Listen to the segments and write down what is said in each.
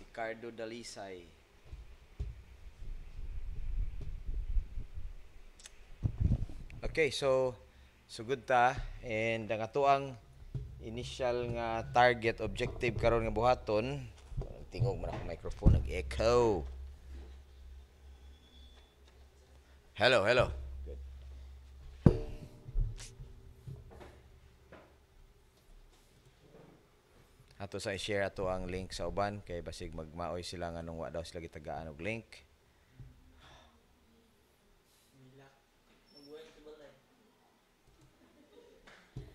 si Cardo Dalisay. Okay, so sugod ta and ang atoang initial nga target objective karon nga buhaton tingog man ako microphone nag echo hello hello ato sa i-share ato ang link sa uban kay basig magmaoy sila nga nung wa daw sila gitagaan og link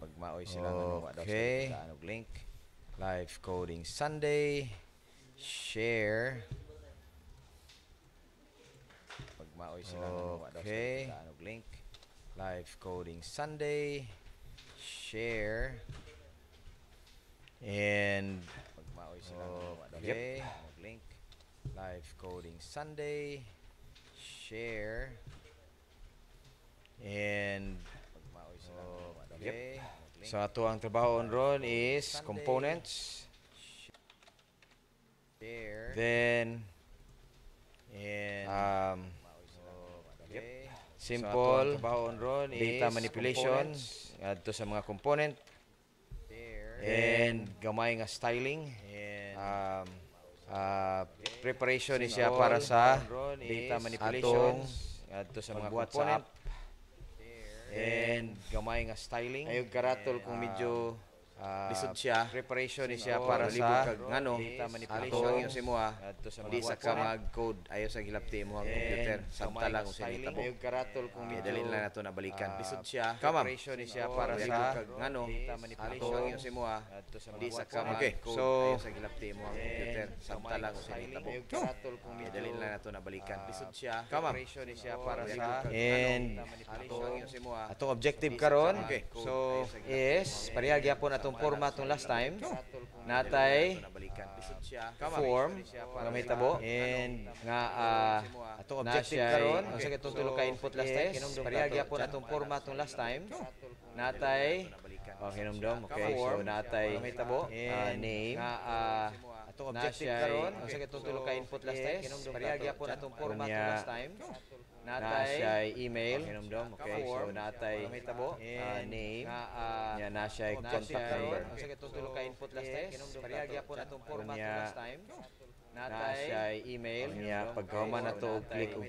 magmaoy sila okay. nga nung wa daw sila gitagaan og link live coding sunday share magmaoy sila okay. nga nung wa daw sila gitagaan og link live coding sunday share And Magmaoy okay. Oh, mag-link. Live Coding Sunday. Share. And Magmaoy sila okay. Oh, so ato ang trabaho on ron is Sunday. components. Share. Then and um okay. Oh, simple so, trabaho on ron data is manipulation to sa mga component and gamay nga styling. Um, uh, preparation ni siya para sa data manipulation ato sa mga component. And gamay nga styling. Ayog karatol kung medyo Uh, lisod siya preparation ni siya para oh, sa ngano manipulation ang imo ha di sa ka mag code ayo sa gilapti mo ang computer samta lang kung sinita mo yung karatol kung medyo dali na nato nabalikan lisod siya preparation ni siya para sa ngano manipulation ang imo ha di sa ka mag code ayo sa gilapti mo ang computer samta lang kung sinita mo yung karatol kung medyo dali na nato nabalikan lisod siya preparation ni siya para sa and atong objective karon okay so is pariyag yapon ato atong formatong last time. Natay form nga may tabo and nga uh, atong objective karon ang sakit tong tulo ka input last time parehas gyapon atong format formatong last time. Natay oh hinumdom okay so natay may tabo name nga uh, atong objective karon ang sakit tong tulo ka input last time. Parehas gyapon atong format formatong last time. Natay. Nashay email. Pakiramdam. Okay. So, natay uh, name. Na, uh, niya, nashay contact number. Ang sakit to dulo ka-input last time. Pariyagya po natong format last time. Nashay email. Niya, pagkama na to, click og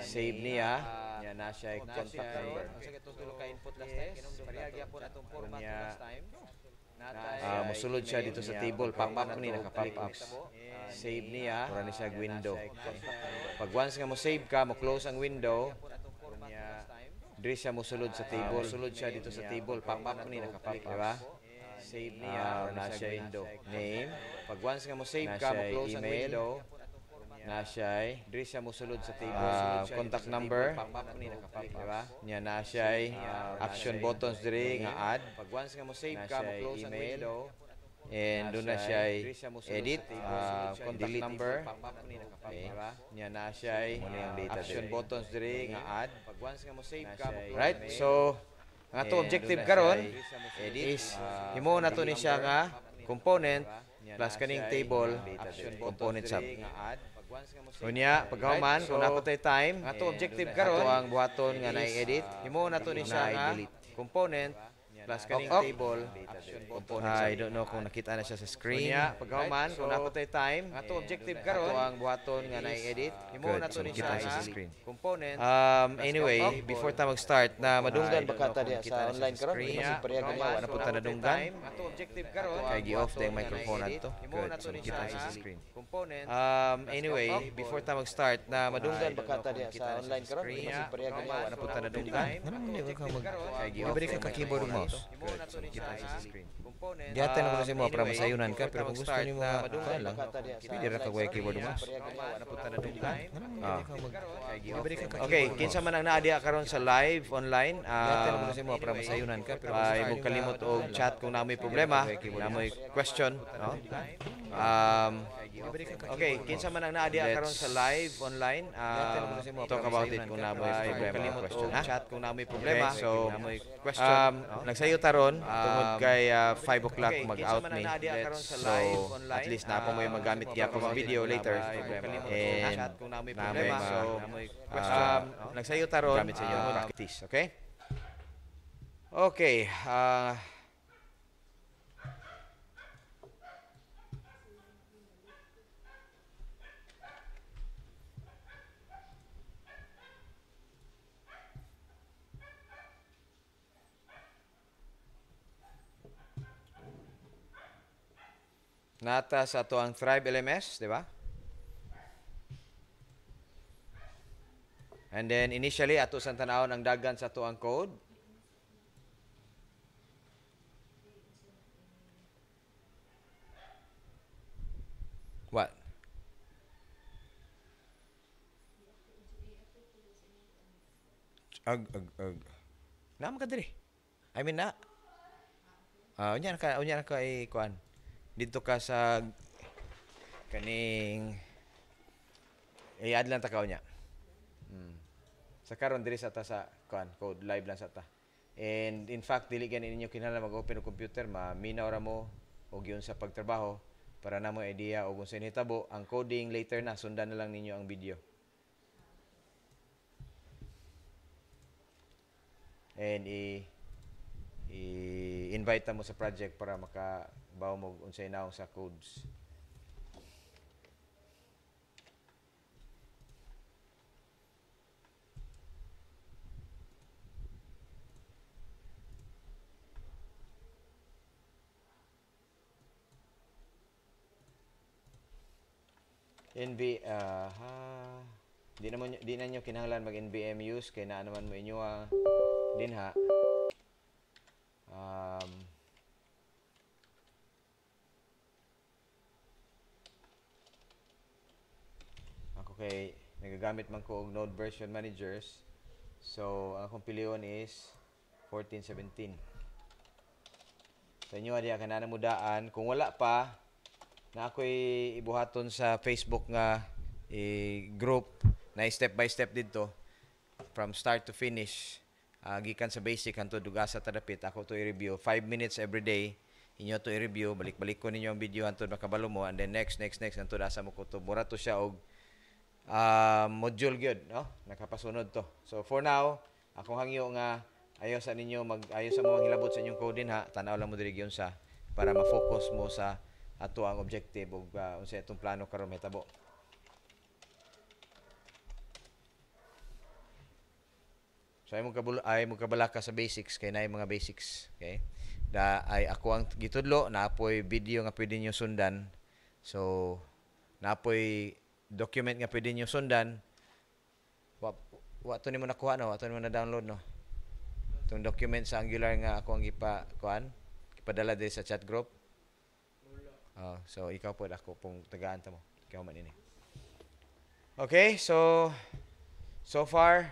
save niya. Ah, niya, nashay contact number. Ang sakit to dulo ka-input last time. Pariyagya po natong format last time. Ah, uh, musulod siya dito sa table. Pop-up ni, naka-pop-up. Ah, save niya. Mura ni siya window. Pag once nga mo save ka, mo close ang window, Diri siya musulod sa ah, table. Musulod siya dito sa table. Pop-up ni, naka-pop-up. Diba? Save niya. Uh, na siya window. Name. Pag once nga mo save ka, mo close ang window, na siya'y diri siya musulod sa table uh, contact number diba niya na siya'y uh, action buttons diri nga add pag once nga mo save ka mo close ang window and doon na siya ay edit uh, contact number okay diba? niya na siya ay action buttons diri nga add pag once nga mo save ka mo right so nga to objective karon is ah, himo na to ni siya nga component plus kaning table component sub Unya, pagkahuman, right? so, kung time, ato objective karon ato ang buhaton nga na-edit. Imo na to ni siya nga component Plus kaning up, table. Oh, I don't know kung nakita na siya sa screen. Kunya, pagkahuman, kung ako tayo time, ato eh, objective karon Ato ang buhaton nga na-edit. Imo na to ni sa screen. Component. Um, anyway, before ta mag-start, na madunggan ba ka sa online karon? Kunya, pagkahuman, na punta na dunggan. Ato objective karon Kay gi-off tayong microphone ato. Good, so nakita sa screen. Component. Um, anyway, before ta mag-start, na madunggan ba ka ta diya sa online karon? Kunya, pagkahuman, na punta na dunggan. Ano man ni ka mag? Kay gi-off ka keyboard mouse. Good. So, kita sa screen. Giyatan naman sa mo para masayunan ka, pero kung gusto niyo mga kaya ano lang, pwede ra ka kay keyboard mas. Ah. Okay, kinsa man ang naa diha karon sa live online, giyatan naman sa mo para masayunan ka, pero ay mo kalimot og chat kung naa may problema, naa may question, no? Um, Okay, kinsa man ang naa diha karon sa live online, uh, talk about ah, it kung namoy problema question. Chat kung namoy problema, okay, so question. Um, no? nagsayo taron um, tungod kay uh, ah, 5 o'clock mag-out me. So at least na ako may ah, magamit diha akong video later. And chat kung namoy problema, so um, nagsayo taron gamit sa iyo practice, okay? Okay, uh, Nata sa ato ang Thrive LMS, di ba? And then initially ato sa tanawon ang dagan sa ato ang code. What? Ag ag ag. Na kadiri. I mean na. uh, unya ka unya ka ay kuan dito ka sa kaning eh, iad lang takaw niya. Mm. Sa karon diri sa ta sa kuan code live lang sa ta. And in fact dili gani ninyo kinala mag-open og computer ma minaw ra mo og yun sa pagtrabaho para na mo idea og unsa hitabo ang coding later na sundan na lang ninyo ang video. And i, i invite mo sa project para maka baw mo unsay naong sa codes. NB uh, ah, ha ah, di na mo di na nyo kinahanglan mag NBM use kay naa naman mo inyo ha ah. din ha um, Okay, nagagamit man ko og node version managers. So, ang akong piliyon is 1417. Sa inyo, adiya ka na namudaan. Kung wala pa, na ako'y ibuhaton sa Facebook nga eh, group na step by step dito from start to finish uh, gikan sa basic hanto dugasa tadapit ako to i-review 5 minutes every day inyo to i-review balik-balik ko ninyo ang video hanto makabalo mo and then next next next hanto dasa mo ko to mura to siya og uh, module gyud, no? Nakapasunod to. So for now, akong hangyo nga ayo sa ninyo mag ayo sa mga hilabot sa inyong coding ha. Tanaw lang mo diri gyud sa para ma-focus mo sa ato ang objective ug uh, unsa itong plano karon metabo. So ay mong ay mong kabalaka sa basics kay naay mga basics, okay? Da ay ako ang gitudlo na apoy video nga pwede niyo sundan. So napoy document nga pwede nyo sundan, wa, wa to nimo nakuha no, ato ni mo na download no. Tong document sa Angular nga ako ang ipa kuan, ipadala diri sa chat group. Oh, so ikaw po ako pong tagaan ta mo. Ikaw man ini. Okay, so so far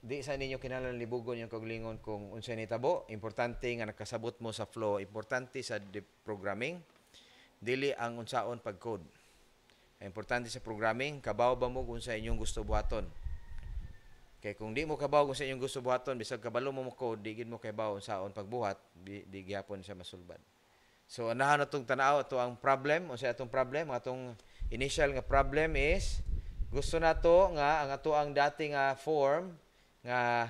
di sa ninyo kinahanglan libugon yung kaglingon kung unsa ni tabo importante nga nakasabot mo sa flow importante sa programming dili ang unsaon pag code importante sa programming, kabaw ba mo kung sa inyong gusto buhaton? Kay kung di mo kabaw kung sa inyong gusto buhaton, bisag kabalo mo mo code, di mo kabaw saon pagbuhat, di, di sa masulbad. So anahan natong tanaw ato ang problem, o sa atong problem, ang atong initial nga problem is gusto nato nga ang ato ang dating nga form nga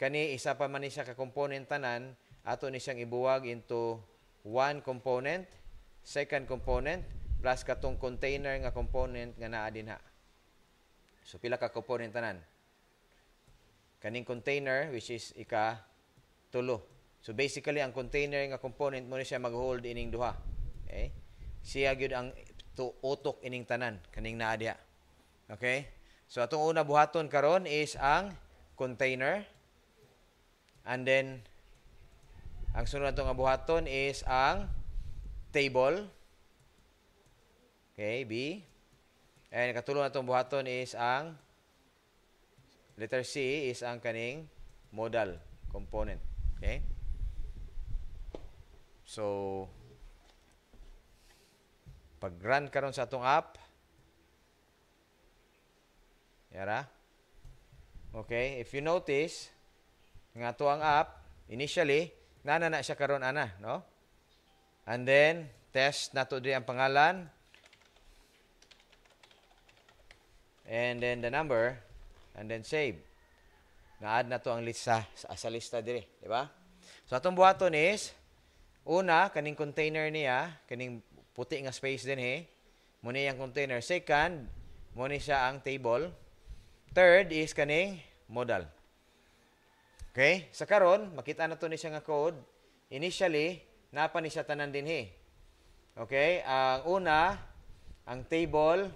kani isa pa man siya ka component tanan ato ni siyang ibuwag into one component, second component, plus katong container nga component nga naa dinha. So pila ka component tanan. Kaning container which is ika tulo. So basically ang container nga component mo ni siya mag-hold ining duha. Okay? Siya gyud ang to utok ining tanan kaning naa diha. Okay? So atong una buhaton karon is ang container and then ang sunod atong buhaton is ang table Okay, B. And katulong na itong buhaton is ang letter C is ang kaning modal component. Okay? So, pag-run karon sa atong app, yara, okay, if you notice, nga to ang app, initially, nana na siya karon ana, no? And then, test na to ang pangalan, and then the number, and then save. Na-add na to ang lista, sa, sa lista dire di ba? So atong buhaton is, una, kaning container niya, kaning puti nga space din he, mo ni ang container. Second, mo ni siya ang table. Third is kaning modal. Okay? Sa karon, makita na to ni siya nga code. Initially, napa ni siya tanan din he. Okay? Ang una, ang table,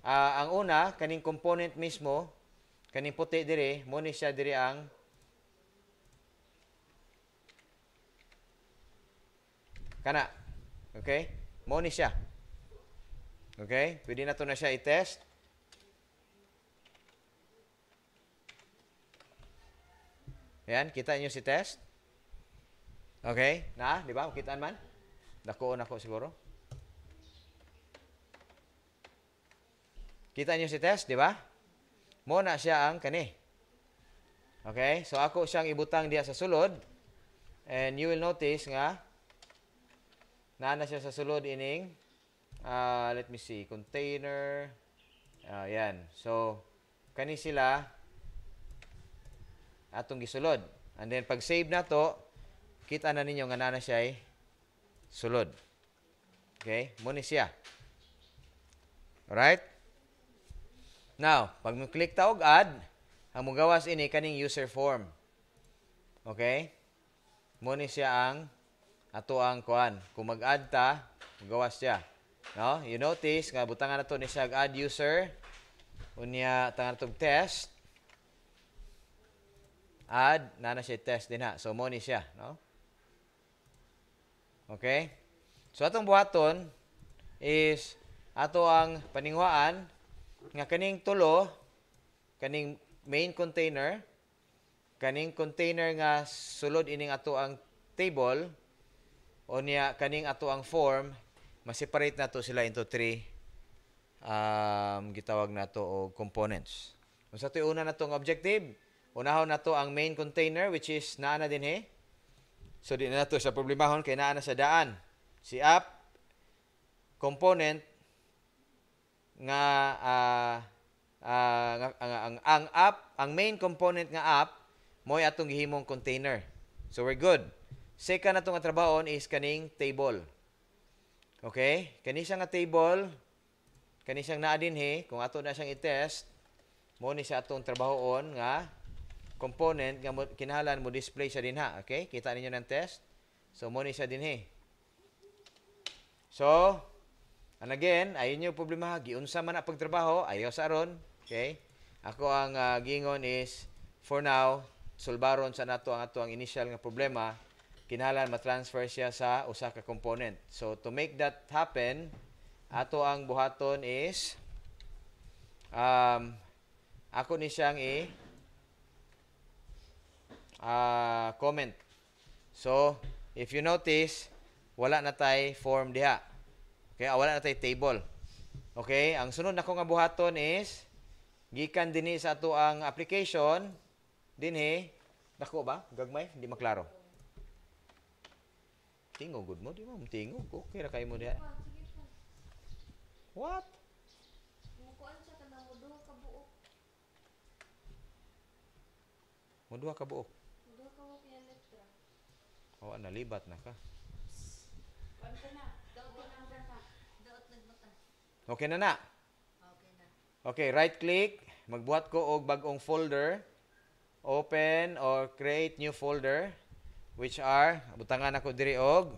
Uh, ang una, kaning component mismo, kaning puti dire, mo ni siya dire ang kana. Okay? Mo ni siya. Okay? Pwede na to na siya i-test. Ayan, kita niyo si test. Okay? Na, di ba? Makitaan man? Dako na ko siguro. Kita niyo si test, di ba? Mo na siya ang kani. Okay? So ako siyang ibutang diya sa sulod and you will notice nga naa na siya sa sulod ining uh, let me see container uh, yan so kani sila atong gisulod and then pag save na to kita na ninyo nga naa na siya ay sulod okay mo ni siya All right? Now, pag mo-click ta og add, ang mugawas ini kaning user form. Okay? Mo ni siya ang ato ang kuan. Kung mag-add ta, mugawas siya. No? You notice nga butangan nato ni siya add user. Unya tangan nato test. Add na na siya test din ha. So mo ni siya, no? Okay? So atong buhaton is ato ang paninguaan nga kaning tulo, kaning main container, kaning container nga sulod ining ato ang table, o niya kaning ato ang form, ma-separate na to sila into three um, gitawag na to og components. Unsa to una na tong objective? Unahon na to ang main container which is naa na din he. So di na to sa problemahon kay naa na sa daan. Si app component nga uh, uh, nga, ang, ang, ang app, ang main component nga app mo'y atong gihimong container. So we're good. Second atong atrabahon is kaning table. Okay? Kani siya nga table, kani siyang naa dinhi kung ato na siyang i-test, mo ni sa atong trabahoon nga component nga mo, kinahanglan mo display siya din ha. okay? Kita ninyo ng test. So mo ni siya dinhi. So, And again, ayun yung problema, giunsa man ang pagtrabaho, ayaw sa aron. Okay? Ako ang uh, gingon is, for now, solbaron sa nato ang ato ang initial nga problema, kinahanglan ma-transfer siya sa usa ka component. So, to make that happen, ato ang buhaton is, um, ako ni siyang i uh, comment. So, if you notice, wala na tay form diha. Okay, awala ah, na tayo table. Okay, ang sunod na kong abuhaton is gikan dinhi sa ato ang application dinhi dako ba gagmay hindi maklaro. Tingo good mo di mo tingo ko kira kay mo diha. What? Mo duha ka buok. Mo duha ka buok yan letra. Oh, nalibat na ka. Kuan na. Okay na na? Okay na. Okay, right click. Magbuhat ko og bagong folder. Open or create new folder which are butangan ako diri og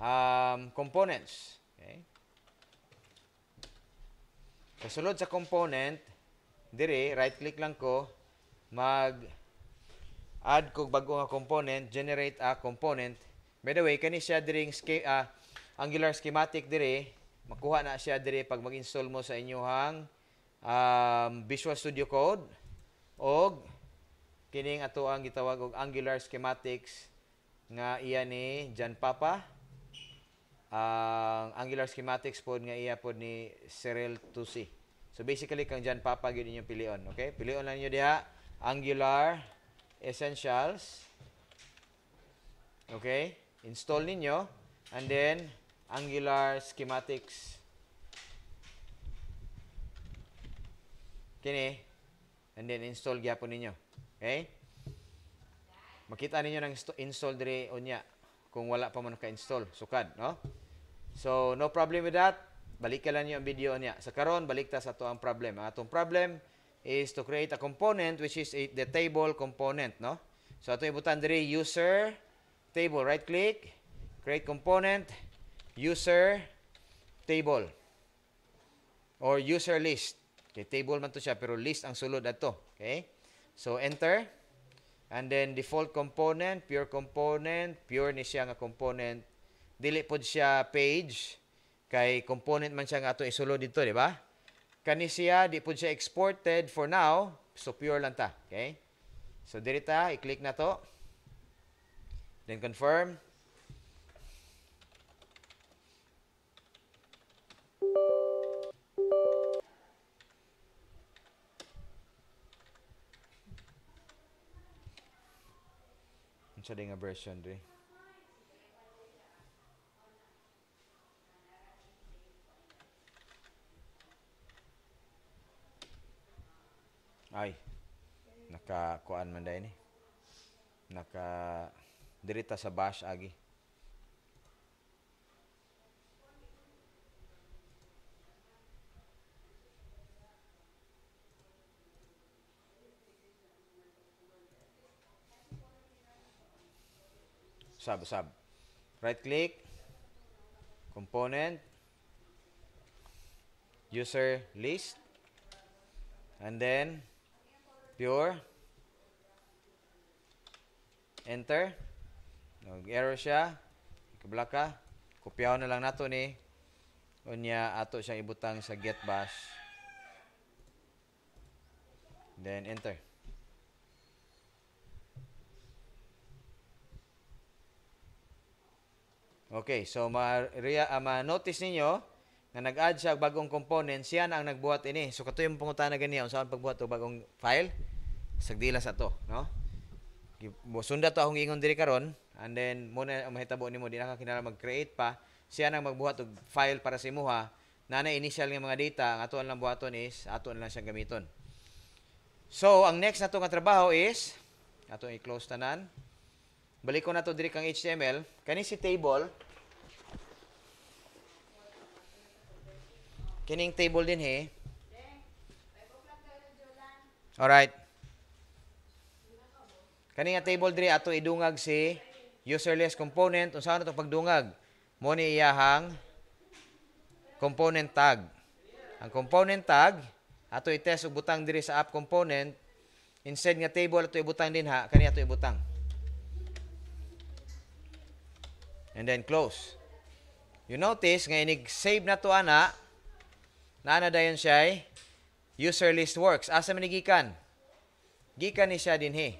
um, components. Okay? Kasulod sa component, diri right click lang ko mag add ko bago nga component, generate a component. By the way, kanisya siya diring uh, angular schematic diri makuha na siya dire pag mag-install mo sa inyuhang um, Visual Studio Code og kining ato ang gitawag og angular schematics nga iya ni Jan Papa ang uh, angular schematics pod nga iya pod ni Cyril Tusi so basically kang Jan Papa gyud inyong pilion okay pilion lang niyo diha angular essentials okay install ninyo and then angular schematics kini and then install gyapon ninyo okay makita ninyo nang install diri unya kung wala pa man ka-install sukad no so no problem with that balik lang niyo ang video niya sa karon balik ta sa ato ang problem atong problem is to create a component which is a, the table component no so ato ibutan diri user table right click create component user table or user list. Okay, table man to siya pero list ang sulod ato. Okay? So enter and then default component, pure component, pure ni siya nga component. Dili pod siya page kay component man siya nga ato isulod dito, di ba? Kani siya di pod siya exported for now, so pure lang ta. Okay? So diri i-click na to. Then confirm. Unsa nga version dre? Ay. Naka kuan man dai ni. Naka dirita sa bash agi. usab-usab. Right click, component, user list, and then pure, enter, nag-error siya, kabla ka, kopyaho na lang nato ni, unya ato siyang ibutang sa get bash, then enter. Okay, so ah, ma-notice uh, ma ninyo na nag-add siya bagong components, yan ang nagbuhat ini. So kato yung pangutana ganiya, saan pagbuhat to bagong file? Sagdila sa to, no? Sunda to akong ingon diri karon and then muna ang mahitabo nimo di na kinala mag-create pa. Siya nang magbuhat og file para sa si imuha na na initial nga mga data ang ato lang buhaton is ato lang siyang gamiton. So ang next nato nga trabaho is ato i-close tanan. Balik ko na to diri ang HTML. Kani si table. Kining table din he. Alright. Kani nga table dire ato idungag si userless component. Unsa na to pagdungag? Mo ni iyahang component tag. Ang component tag ato i-test og butang dire sa app component. Instead nga table ato ibutang din ha, kani ato ibutang. and then close. You notice, nga inig-save na to ana, na dayon siya user list works. Asa manigikan? gikan? ni siya dinhi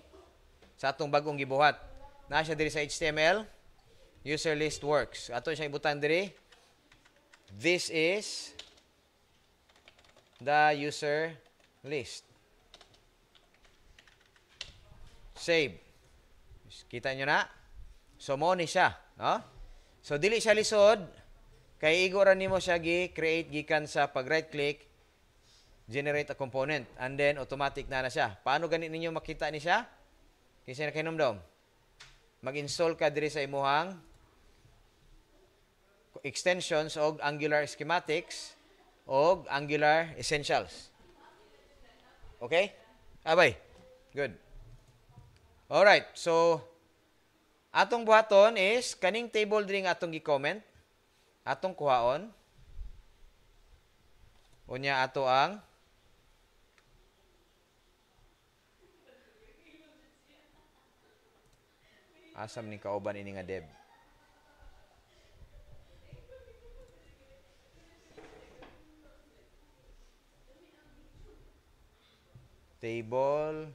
sa atong bagong gibuhat. Na siya diri sa HTML user list works. Ato siya ibutan diri. This is the user list. Save. Kita nyo na? So, mo ni siya. No? So dili siya lisod kay igo nimo siya gi create gikan sa pag right click generate a component and then automatic na na siya. Paano gani ninyo makita ni siya? Kinsa na kinumdom? Mag-install ka diri sa imuhang extensions og Angular schematics og Angular essentials. Okay? Abay. Good. All right. So Atong buhaton is kaning table drink atong gi-comment. Atong kuhaon. Unya ato ang Asam ni kauban ini nga deb. Table.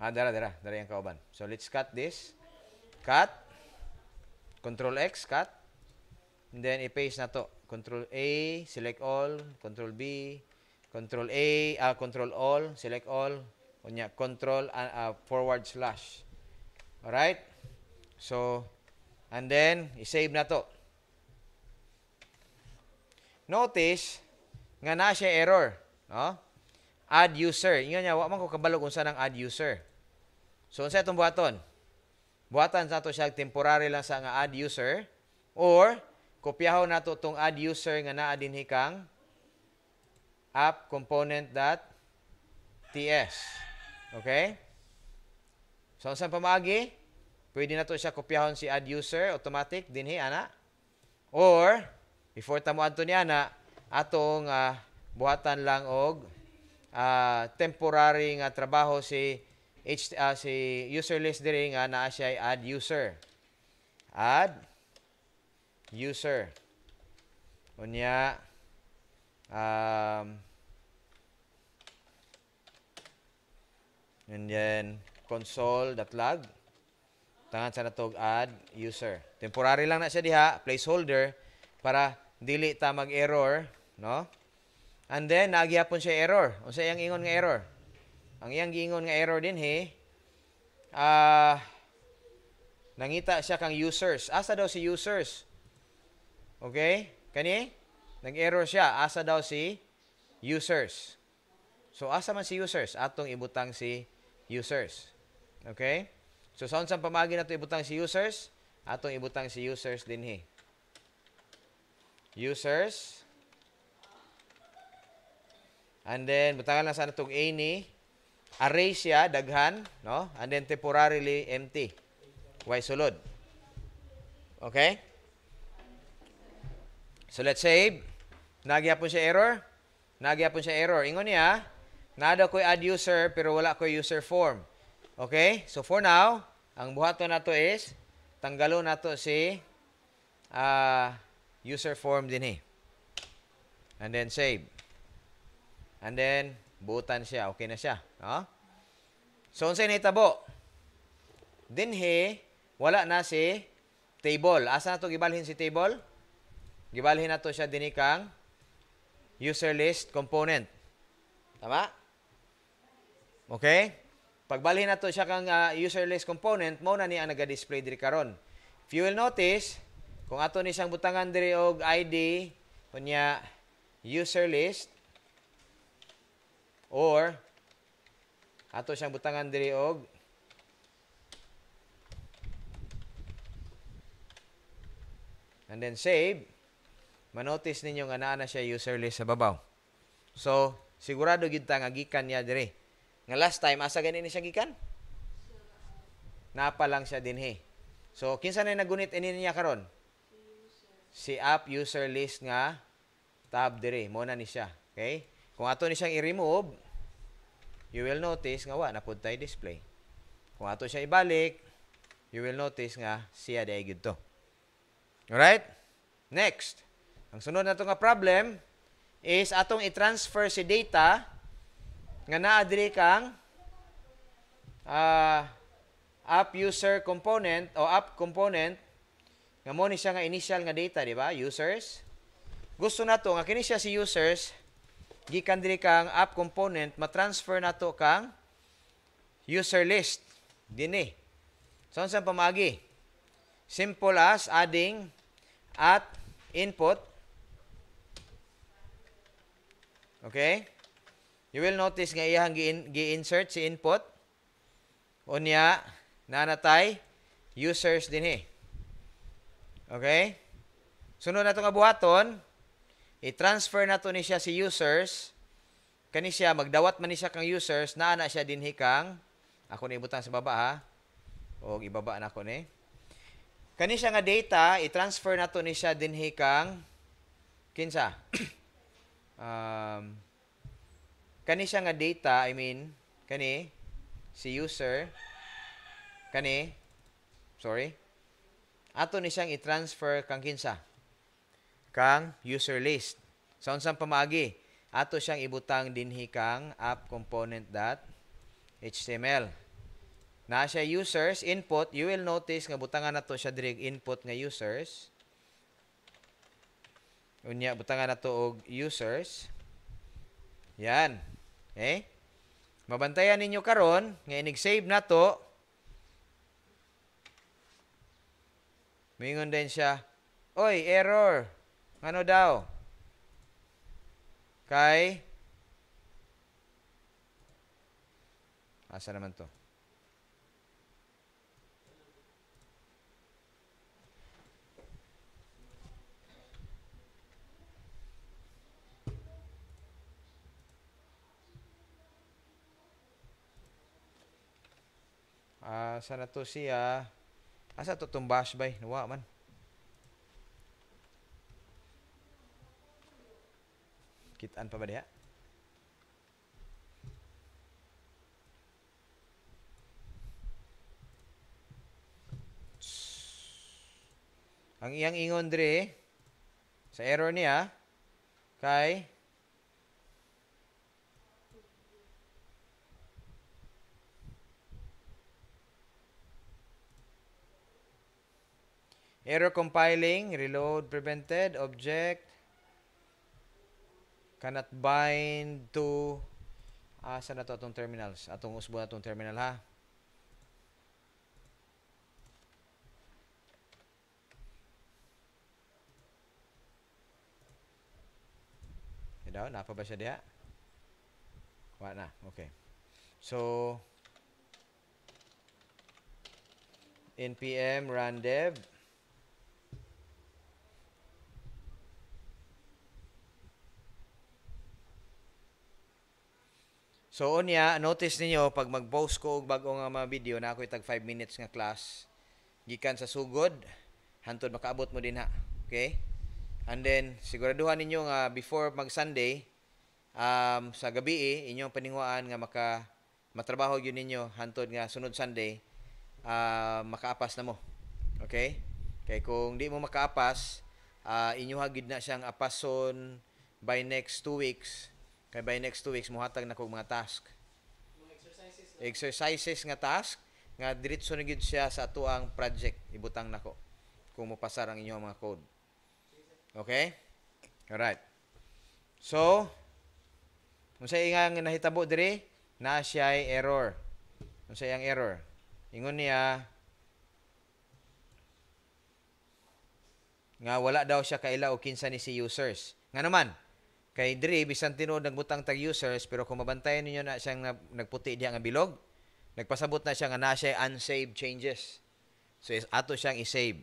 Ah, dara, dara. Dara yung kauban. So, let's cut this. Cut. Control X, cut. And then, i-paste na to. Control A, select all. Control B, Control A, uh, Control all, select all. Kunya, Control uh, uh, forward slash. Alright? So, and then, i-save na to. Notice, nga na siya error. No? Add user. Ingan niya, wak man ko kabalo kung saan ang add user. So, unsa itong buhaton? Buhatan nato siya temporary lang sa nga ad user or kopyahon nato tong ad user nga naa din kang app component dot ts. Okay? So unsa pamagi Pwede nato siya kopyahon si ad user automatic dinhi ana. Or before ta mo adto ni ana atong uh, buhatan lang og uh, temporary nga trabaho si H, uh, si user list diri nga naa siya add user. Add user. Unya um and then console.log tangan sa natog add user. Temporary lang na siya diha, placeholder para dili ta mag-error, no? And then nagihapon siya error. Unsa iyang ingon nga error? Ang iyang giingon nga error din he, ah, uh, nangita siya kang users. Asa daw si users? Okay? Kani? Nag-error siya. Asa daw si users. So, asa man si users? Atong ibutang si users. Okay? So, sa unsang pamagi na ibutang si users? Atong ibutang si users din he. Users. And then, butangan lang sana itong A ni. Array siya, daghan, no? And then temporarily empty. Why sulod? Okay? So let's say, save. Nagyapon siya error. Nagyapon siya error. Ingon niya, nada ko'y add user pero wala ko'y user form. Okay? So for now, ang buhato nato is tanggalo nato si uh, user form din eh. And then save. And then Butan siya. Okay na siya. Ha? So, unsa unsay nahitabo? Dinhe, wala na si table. Asa na to gibalhin si table? Gibalhin na to siya dinhi kang user list component. Tama? Okay? Pagbalhin na to siya kang uh, user list component, mo na ni ang naga-display diri karon. If you will notice, kung ato ni siyang butangan diri og ID kunya user list Or, ato siyang butangan diri og and then save. Manotice ninyo nga naa na siya user list sa babaw. So, sigurado gid ta nga gikan niya diri. Nga last time asa gani ni siya gikan? Napa lang siya dinhi. So, kinsa na nagunit ini niya karon? Si app user list nga tab diri mo na ni siya. Okay? Kung ato ni siyang i-remove, you will notice nga wa na pud tay display. Kung ato siya ibalik, you will notice nga siya day gid to. Alright? Next. Ang sunod na nga problem is atong i-transfer si data nga naa diri kang uh, app user component o app component nga mo ni siya nga initial nga data, di ba? Users. Gusto na to nga kini siya si users gikan diri kang app component ma-transfer nato kang user list dinhi. So unsa pamagi? Simple as adding at input. Okay? You will notice nga iyang gi-insert si input unya nanatay users dinhi. Okay? Sunod na nga buhaton, i-transfer na to ni siya si users kani siya magdawat man ni siya kang users naa na siya din kang ako ni ibutan sa baba ha o ibaba na ko ni kani siya nga data i-transfer na to ni siya din kang kinsa um, kani siya nga data I mean kani si user kani sorry ato ni siyang i-transfer kang kinsa kang user list. Sa unsang pamagi, ato siyang ibutang dinhi kang app component HTML. Na siya users input, you will notice nga butangan nato siya direct input nga users. Unya butangan nato og users. Yan. Okay? Eh? Mabantayan ninyo karon nga inig-save nato. Mingon din siya, "Oy, error." Ano daw? Kay Asa naman to? Ah, uh, sana to siya. Asa to tong bay? Nuwa man. Kitaan pa ba diha? Ang iyang ingon dre sa error niya kay Error compiling, reload prevented, object, cannot bind to ah, saan na to atong terminals? Atong usbo na atong terminal ha. Yan daw, napa ba siya diha? Wa na, okay. So, npm run dev So unya, notice niyo pag mag-post ko og bag-o nga mga video na ako tag 5 minutes nga class gikan sa sugod hantod makaabot mo din ha. Okay? And then siguraduhan ninyo nga before mag Sunday um, sa gabi eh, inyong paningwaan nga maka matrabaho gyud ninyo hantod nga sunod Sunday uh, makaapas na mo. Okay? Kay kung di mo makaapas, uh, inyuha gid na siyang apason by next 2 weeks Kay by next two weeks muhatag na kog mga task. Mga exercises. Exercises nga task nga diretso na gid siya sa ato project ibutang nako kung mopasar ang inyong mga code. Okay? Alright. So, unsay nga nahitabo diri na siya ay error. Unsay ang error? Ingon niya nga wala daw siya kaila o kinsa ni si users. Nga naman, Kay Dre, bisan tinuod nagbutang tag users pero kung mabantayan niyo na siyang nagputi diya nga bilog, nagpasabot na siya nga na siya unsaved changes. So ato siyang i-save.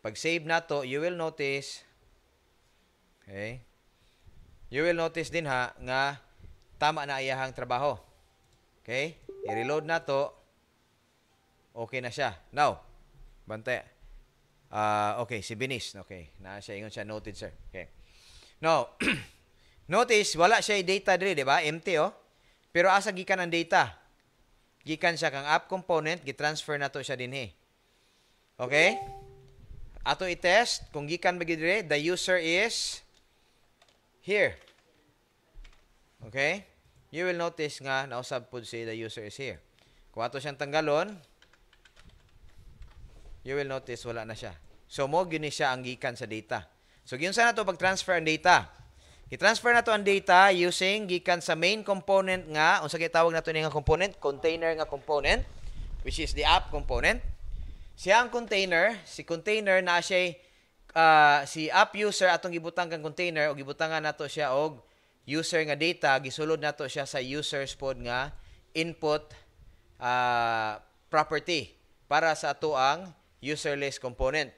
Pag save nato, you will notice Okay? You will notice din ha nga tama na iyahang trabaho. Okay? I-reload nato. Okay na siya. Now, bantay. Uh, okay, si Binis. Okay. Na siya. Ingon siya. Noted, sir. Okay. Now, notice, wala siya data diri, di ba? Empty, oh. Pero asa gikan ang data? Gikan siya kang app component, gitransfer na to siya dinhi. Okay? Ato i-test kung gikan ba dire, the user is here. Okay? You will notice nga nausab pud si the user is here. Kung ato siyang tanggalon, you will notice wala na siya. So mo gini siya ang gikan sa data. So giunsa na to pag-transfer ang data. I-transfer na to ang data using gikan sa main component nga, unsa kay tawag nato nga component, container nga component, which is the app component. Siya ang container, si container na siya uh, si app user atong gibutang kang container o gibutangan nato siya og user nga data, gisulod nato siya sa users pod nga input uh, property para sa ato ang user list component.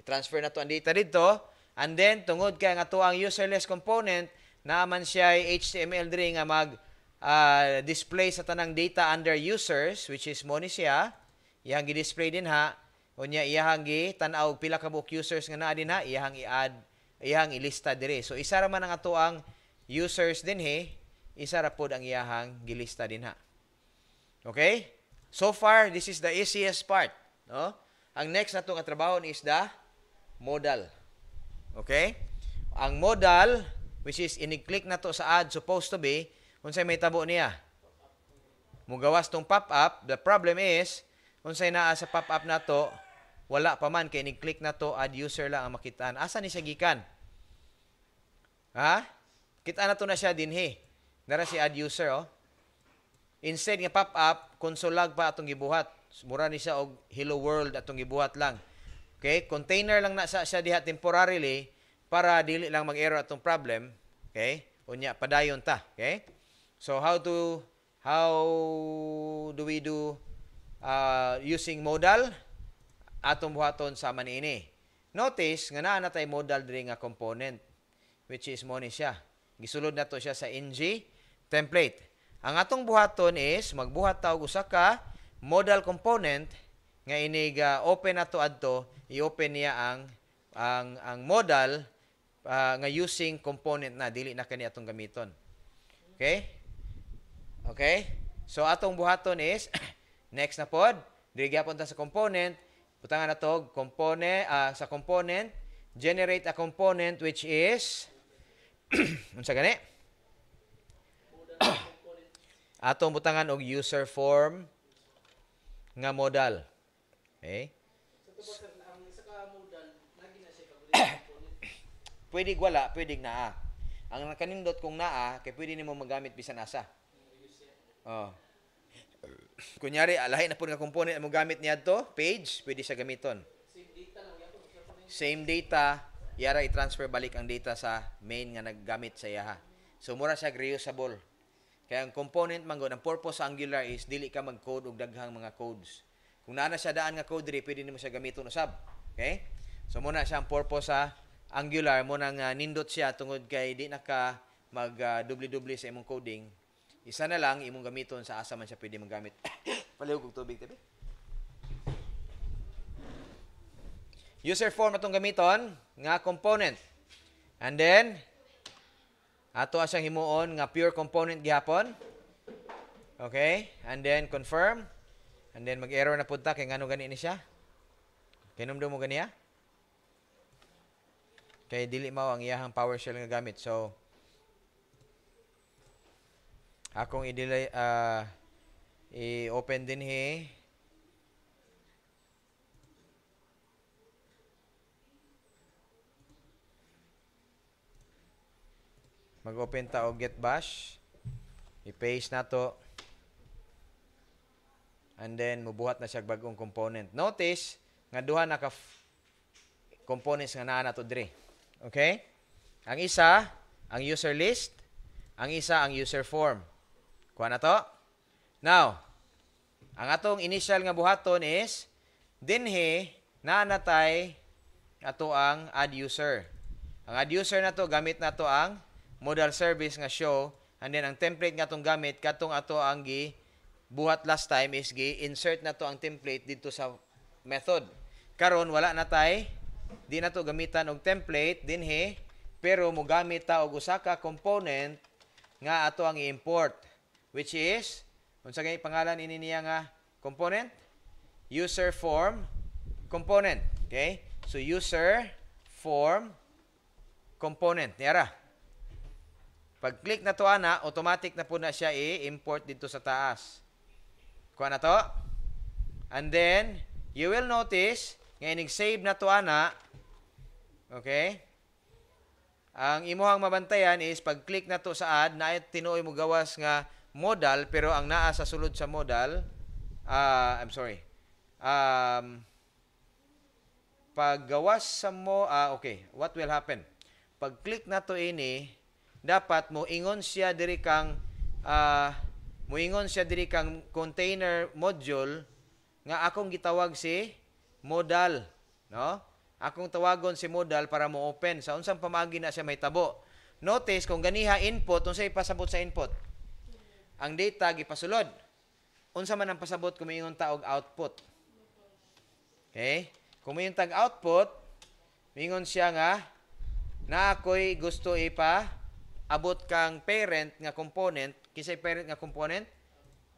I-transfer nato ang data dito And then, tungod kay nga to ang userless component, naman siya ay HTML diri nga mag uh, display sa tanang data under users, which is mo ni siya, iyang gi-display din ha, unya iyang gi tan-aw pila ka buok users nga naa din ha, iyang i-add, iyang ilista diri. So isa ra man ang ato ang users din he, isa ra pod ang iyang gilista din ha. Okay? So far, this is the easiest part, no? Ang next natong trabaho is the modal. Okay? Ang modal, which is iniklik na to sa ad supposed to be, unsay may tabo niya. Mugawas tong pop-up, the problem is, unsay naa sa pop-up na to, wala pa man, kay iniklik na to, ad user lang ang makitaan. Asa ni siya gikan? Ha? Kita na to na siya dinhi. Nara si ad user, oh. Instead nga pop-up, konsolag pa atong gibuhat. Mura ni siya og hello world atong gibuhat lang. Okay? Container lang na sa siya diha temporarily para dili lang mag-error atong problem. Okay? Unya padayon ta, okay? So how to how do we do uh, using modal atong buhaton sa man ini. Notice nga naa na tay modal diri nga component which is mo ni siya. Gisulod nato siya sa ng template. Ang atong buhaton is magbuhat taw usa ka modal component nga inig uh, open ato adto i-open niya ang ang ang modal uh, nga using component na dili na kani atong gamiton. Okay? Okay? So atong buhaton is next na pod dili gyapon ta sa component butangan na to component uh, sa component generate a component which is unsa gani? atong butangan og user form nga modal. Eh? Okay? pwede wala, pwede naa. Ang nakanindot kong naa, kay pwede nimo magamit bisan asa. Oh. Kunyari, alahin na po nga component mo gamit niya to, page, pwede siya gamiton. Same data, yara i-transfer balik ang data sa main nga naggamit sa yaha. So, mura siya reusable. Kaya ang component man ang purpose sa Angular is dili ka mag-code og daghang mga codes. Kung naa siya daan nga code diri, pwede nimo siya gamiton usab. Okay? So muna siya ang purpose sa Angular mo nang uh, nindot siya tungod kay di naka mag uh, ah, dubli-dubli e sa imong coding. Isa na lang imong gamiton sa asa man siya pwede magamit. Palihog og tubig tabi. User form atong gamiton nga component. And then ato asang himuon nga pure component gihapon. Okay? And then confirm. And then mag-error na punta kay ngano gani ni siya. Kinumdo mo ganiya? Kay dili mao ang iyahang PowerShell nga gamit. So akong i-delay uh, i-open din he mag-open ta og get bash i-paste to and then mubuhat na siya bagong component. Notice nga duha na ka components nga naa to dre. Okay? Ang isa ang user list, ang isa ang user form. Kuha na to? Now, ang atong initial nga buhaton is dinhi na natay ato ang add user. Ang add user na to gamit na to ang modal service nga show and then ang template nga atong gamit katong ato ang gi buhat last time is gi-insert na to ang template dito sa method. Karon wala na tay di na to gamitan og template dinhi pero mo gamit ta og usa ka component nga ato ang i-import which is unsa gay pangalan ini niya nga component user form component okay so user form component niara pag click na to ana automatic na po na siya i-import dito sa taas Kuha na to. And then, you will notice, ngayon nag-save na to ana. Okay? Ang imuhang mabantayan is pag-click na to sa add, na tinuoy mo gawas nga modal, pero ang naa sa sulod sa modal, uh, I'm sorry, um, paggawas sa mo, uh, okay, what will happen? Pag-click na to ini, dapat mo ingon siya diri kang uh, Muingon siya diri kang container module nga akong gitawag si modal, no? Akong tawagon si modal para mo open sa unsang pamagi na siya may tabo. Notice kung ganiha input unsa ipasabot sa input. Ang data gipasulod. Unsa man ang pasabot kung miingon ta og output. Okay? Kung miingon tag output, mingon siya nga na ako'y gusto ipa abot kang parent nga component Kisay parent nga component?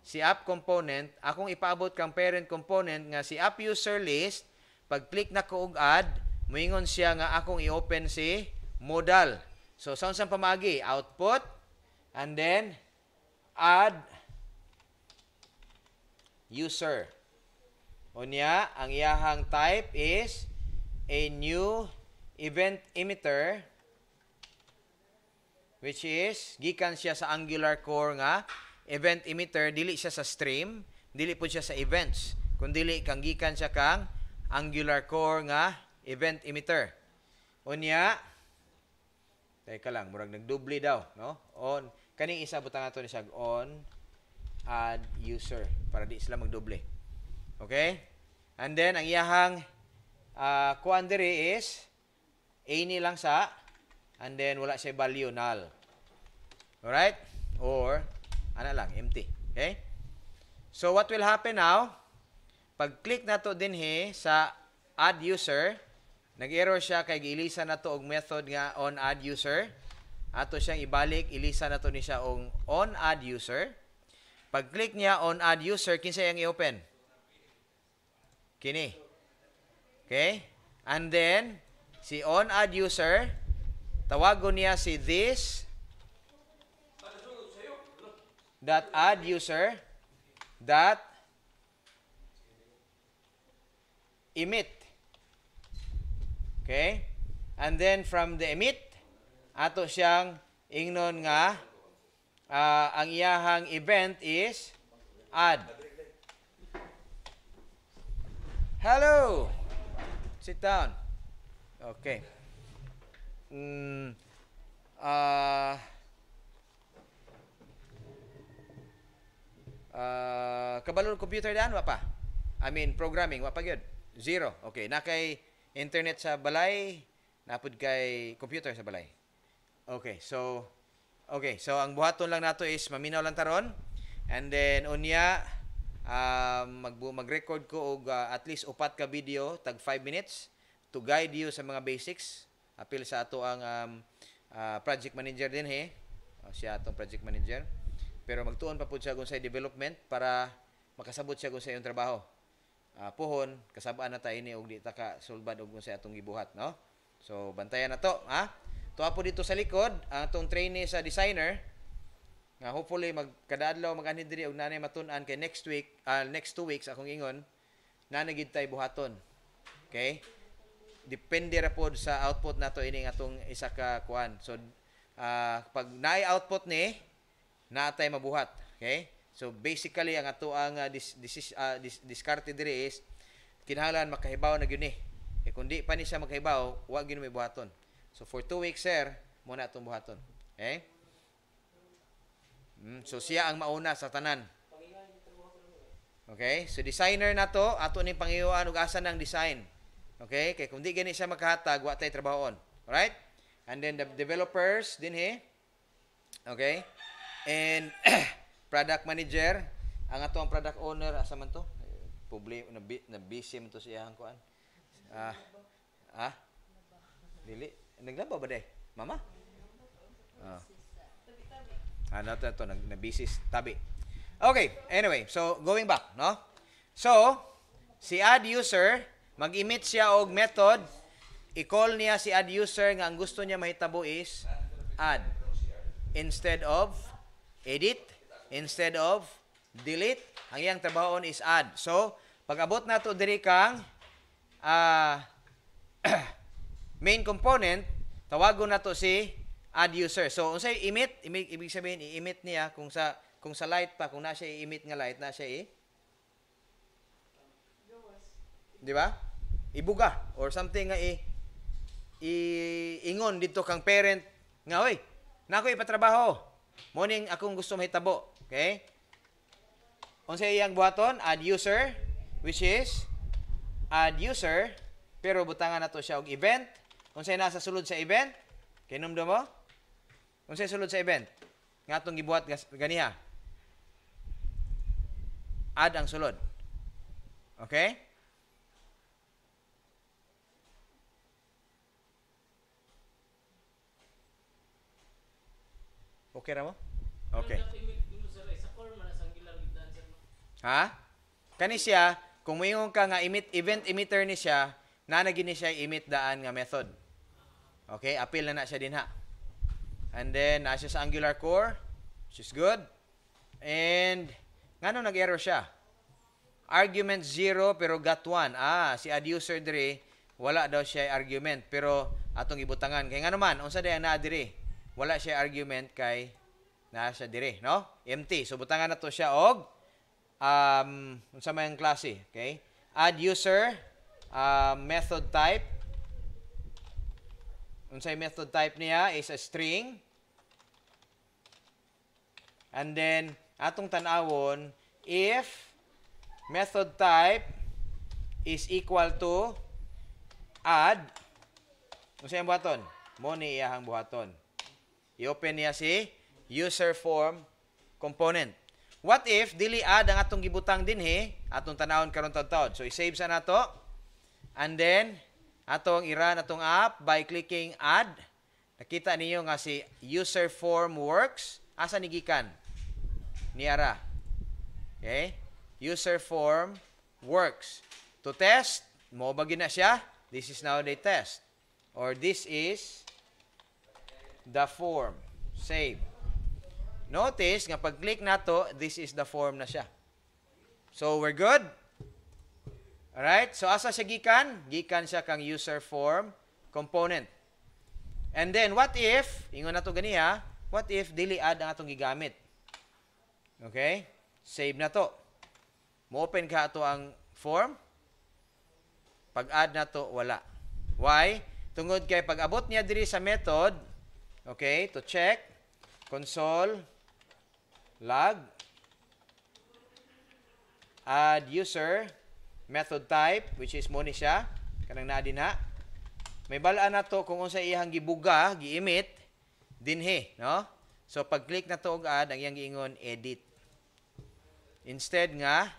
Si app component. Akong ipaabot kang parent component nga si app user list. Pag-click na ko og add, muingon siya nga akong i-open si modal. So, sounds ang pamagi. Output, and then, add user. unya ang iyahang type is a new event emitter which is gikan siya sa angular core nga event emitter dili siya sa stream dili po siya sa events kun dili kang gikan siya kang angular core nga event emitter unya Teka lang, murag nagdubli daw, no? On kani isa butang nato ni sag on add user para di sila magdubli. Okay? And then ang iyahang uh, kuan diri is any lang sa and then wala siya value null. Alright? Or, ano lang, empty. Okay? So, what will happen now? Pag-click na to din he sa add user, nag-error siya kay giilisa na to og method nga on add user. Ato siyang ibalik, ilisa na to ni siya og on add user. Pag-click niya on add user, kinsa yang i-open? Kini. Okay? And then, si on add user, tawagon niya si this dot add user dot emit. Okay? And then from the emit, ato siyang ingnon nga uh, ang iyahang event is add. Hello! Sit down. Okay. Mm, uh, Uh, kabalon computer daan wa pa. I mean programming wa pa gyud. Zero. Okay, na kay internet sa balay, napud kay computer sa balay. Okay, so okay, so ang buhaton lang nato is maminaw lang taron and then unya uh, ah, mag mag-record ko og uh, at least upat ka video tag 5 minutes to guide you sa mga basics. Apil sa ato ang um, uh, project manager din he. O, oh, siya atong project manager pero magtuon pa pud siya kung sa development para makasabot siya kung sa iyong trabaho. Uh, puhon, kasabaan na tayo ni og di ta ka sulbad kung sa atong gibuhat, no? So bantayan na to, ha? Tuwa po dito sa likod ang atong trainee sa designer nga hopefully magkadaadlaw maganhi diri og nanay matun-an kay next week, uh, next two weeks akong ingon na nagid tay buhaton. Okay? Depende ra pod sa output nato ining atong isa ka kuan. So uh, pag naay output ni na tay mabuhat. Okay? So basically ang ato ang uh, dis, ah, dis, uh, dis, is kinahanglan makahibaw na gyud ni. Eh kundi pa ni siya makahibaw, wa gyud may buhaton. So for two weeks sir, mo na atong buhaton. Okay? Mm, so siya ang mauna sa tanan. Okay? So designer na to, ato ni pangiyuan ug asa ng design. Okay? Kay kung di gani siya makahatag, wa tay trabaho trabahon. right? And then the developers din he. Okay? And product manager, ang ato ang product owner asa man to? Problem na, na busy man to siya ang kuan. Ah. Ha? Ah? Dili naglaba ba day? Mama? Oh. Ah. Ano ah, to to nag na busy tabi. Okay, anyway, so going back, no? So, si ad user mag-emit siya og method i-call niya si ad user nga ang gusto niya mahitabo is add instead of edit instead of delete. Ang iyang trabahon is add. So, pag-abot na to diri kang uh, main component, tawago na to si add user. So, unsay emit, ibig, ibig sabihin i-emit niya kung sa kung sa light pa, kung na siya i-emit nga light, na siya i Di ba? Ibuga or something nga i iingon dito kang parent nga oy, na nako ipatrabaho. Morning akong gusto mahitabo. Okay? Unsay iyang buhaton? Add user which is add user pero butangan nato siya og event. Unsay nasa sulod sa event? Kinumdo mo? Unsay sulod sa event? Nga atong gibuhat ganiha. Add ang sulod. Okay? Okay ra mo? Okay. Ha? Kani siya, kung moingon ka nga emit event emitter ni siya, na ni siya emit daan nga method. Okay, apil na na siya din ha. And then na siya sa angular core, which is good. And ngano nag-error siya? Argument 0 pero got 1. Ah, si adducer dire wala daw siya argument pero atong ibutangan kay ngano man unsa day na dire? wala siya argument kay na siya dire, no? Empty. So butangan na to siya og um unsa may ang klase, okay? Add user uh, method type unsay method type niya is a string and then atong tanawon if method type is equal to add unsay ang buhaton mo ni iyahang buhaton I-open niya si user form component. What if dili add ang atong gibutang dinhi atong tanawon karon tadtod. So i-save sa nato. And then atong i-run atong app by clicking add. Nakita niyo nga si user form works asa ni gikan? Niara. Okay? User form works. To test, mo ba gina siya? This is now the test. Or this is the form. Save. Notice, nga pag-click nato, this is the form na siya. So, we're good? Alright? So, asa siya gikan? Gikan siya kang user form component. And then, what if, ingon na to ganiya, what if dili add ang atong gigamit? Okay? Save na to. Mo-open ka ato ang form. Pag-add na to, wala. Why? Tungod kay pag abot niya diri sa method, Okay, to check, console, log, add user, method type, which is mo ni siya, kanang na din May balaan na to kung unsa iyang gibuga, giimit, dinhi, no? So pag-click na to og add, ang iyang giingon edit. Instead nga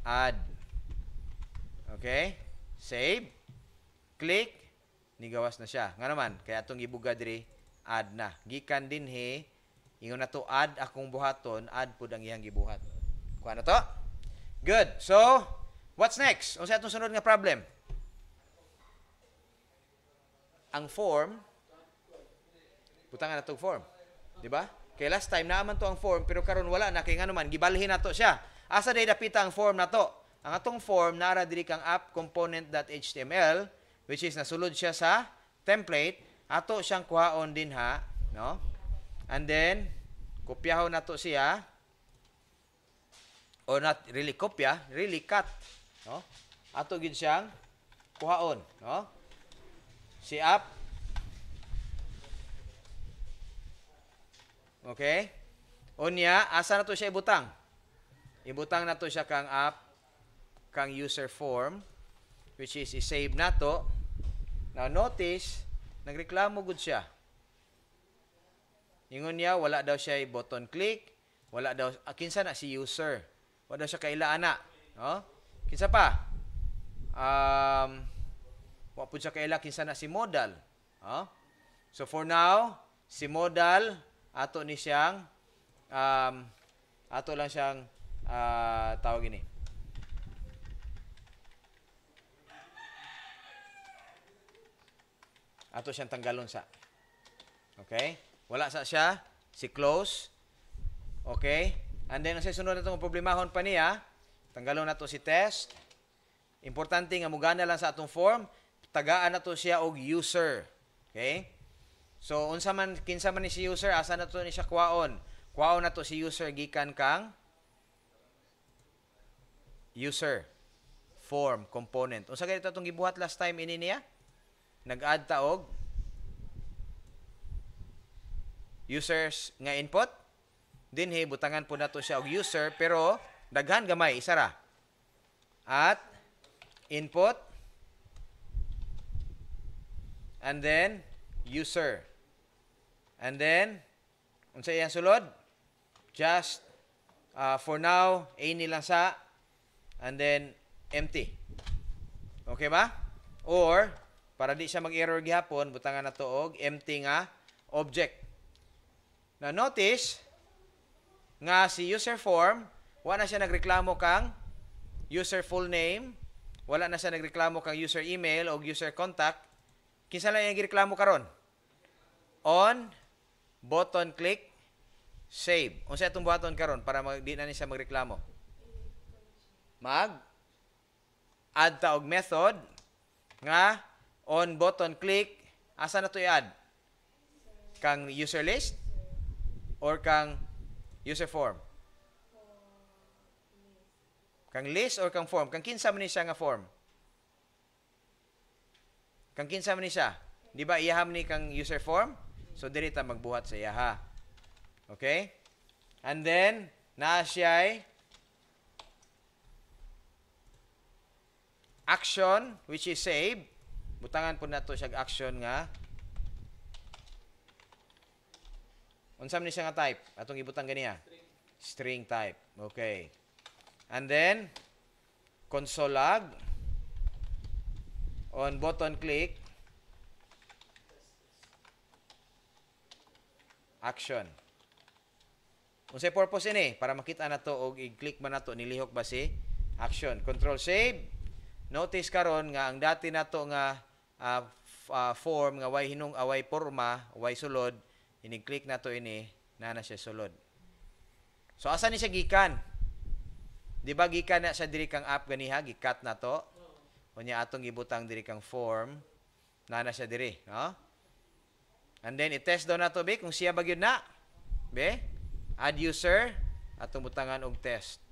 add. Okay? Save. Click. Nigawas na siya. Nga naman, kaya atong ibuga diri add na. Gikan din he, ingon na to add akong buhaton, add pud ang iyang gibuhat. Kuha na to? Good. So, what's next? O sa atong sunod nga problem? Ang form butangan na tong form. Di ba? Kay last time naaman to ang form pero karon wala na kay nganuman gibalhin to siya. Asa day dapita ang form na to? Ang atong form naara diri kang app component.html which is nasulod siya sa template ato siyang kuhaon din ha, no? And then kopyahon nato siya or not really kopya, really cut, no? Ato gid siyang kuhaon, no? Si up Okay? Unya, asa nato to siya ibutang? Ibutang na siya kang app, kang user form, which is i-save nato Now notice, Nagreklamo gud siya. Ingon niya wala daw siya button click, wala daw ah, kinsa na si user. Wala daw siya kailaan ana. no? Kinsa pa? Um wa pud siya kaila kinsa na si modal, no? So for now, si modal ato ni siyang um, ato lang siyang uh, tawag ini ato siyang tanggalon sa. Okay? Wala sa siya si close. Okay? And then sa sunod natong problemahon pa niya, tanggalon nato si test. Importante nga mugana lang sa atong form, tagaan nato siya og user. Okay? So unsa man kinsa man ni si user, asa nato ni siya kwaon? Kwaon nato si user gikan kang user form component. Unsa kay atong gibuhat last time ini niya? nag-add taog users nga input dinhi butangan po nato siya og user pero daghan gamay isa ra at input and then user and then unsa iyang sulod just uh, for now any lang sa and then empty okay ba or para di siya mag-error gihapon, butangan na tuog, empty nga object. Na notice nga si user form, wala na siya nagreklamo kang user full name, wala na siya nagreklamo kang user email o user contact. Kinsa lang yung reklamo karon? On button click save. Unsa atong buhaton karon para mag, di na ni siya magreklamo? Mag add ta og method nga on button click, asa na to i-add? Kang user list or kang user form? Kang list or kang form? Kang kinsa man siya nga form? Kang kinsa man siya? Di ba iyaham ni kang user form? So diri ta magbuhat sa yaha Okay? And then na siya action which is save butangan po nato siya action nga unsam ni siya nga type atong ibutang ganiya ah? string. string type okay and then console log on button click action unsay purpose ini para makita nato og i-click man nato nilihok ba si action control save Notice karon nga ang dati nato nga uh, uh, form nga way hinung away ah, porma, way sulod, ini-click nato ini na na siya sulod. So asa ni siya gikan? Di ba gikan na sa diri kang app ganiha, gikat na to. Unya atong gibutang diri kang form na na siya diri, no? And then i-test do na to be kung siya ba na. Be? Add user atong butangan og test.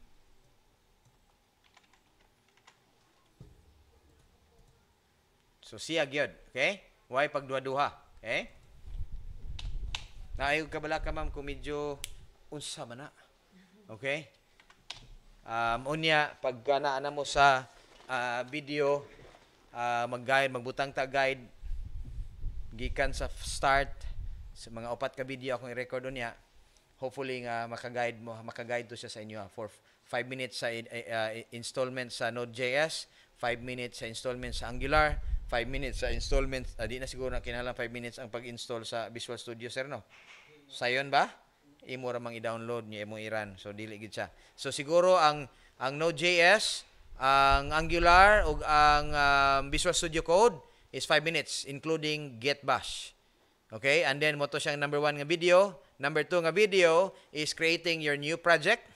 So siya gyud, okay? Why pagduha-duha, okay? Naay ka bala ka ma'am kung medyo unsa man na. Okay? Um, unya pagka naa mo sa uh, video uh, mag-guide, magbutang ta guide gikan sa start sa mga upat ka video akong i-record unya. Hopefully nga uh, maka-guide mo, maka-guide to siya sa inyo ah, for 5 minutes sa uh, installment sa Node.js, 5 minutes sa installment sa Angular, 5 minutes sa installments. Ah, di na siguro na kinahanglan 5 minutes ang pag-install sa Visual Studio, sir, no? Sayon ba? Imo ra mang i-download niya, imo iran. So, dili gid siya. So, siguro ang ang Node.js, ang Angular, ug ang um, Visual Studio Code is 5 minutes, including Get Bash. Okay? And then, mo to siyang number one nga video. Number two nga video is creating your new project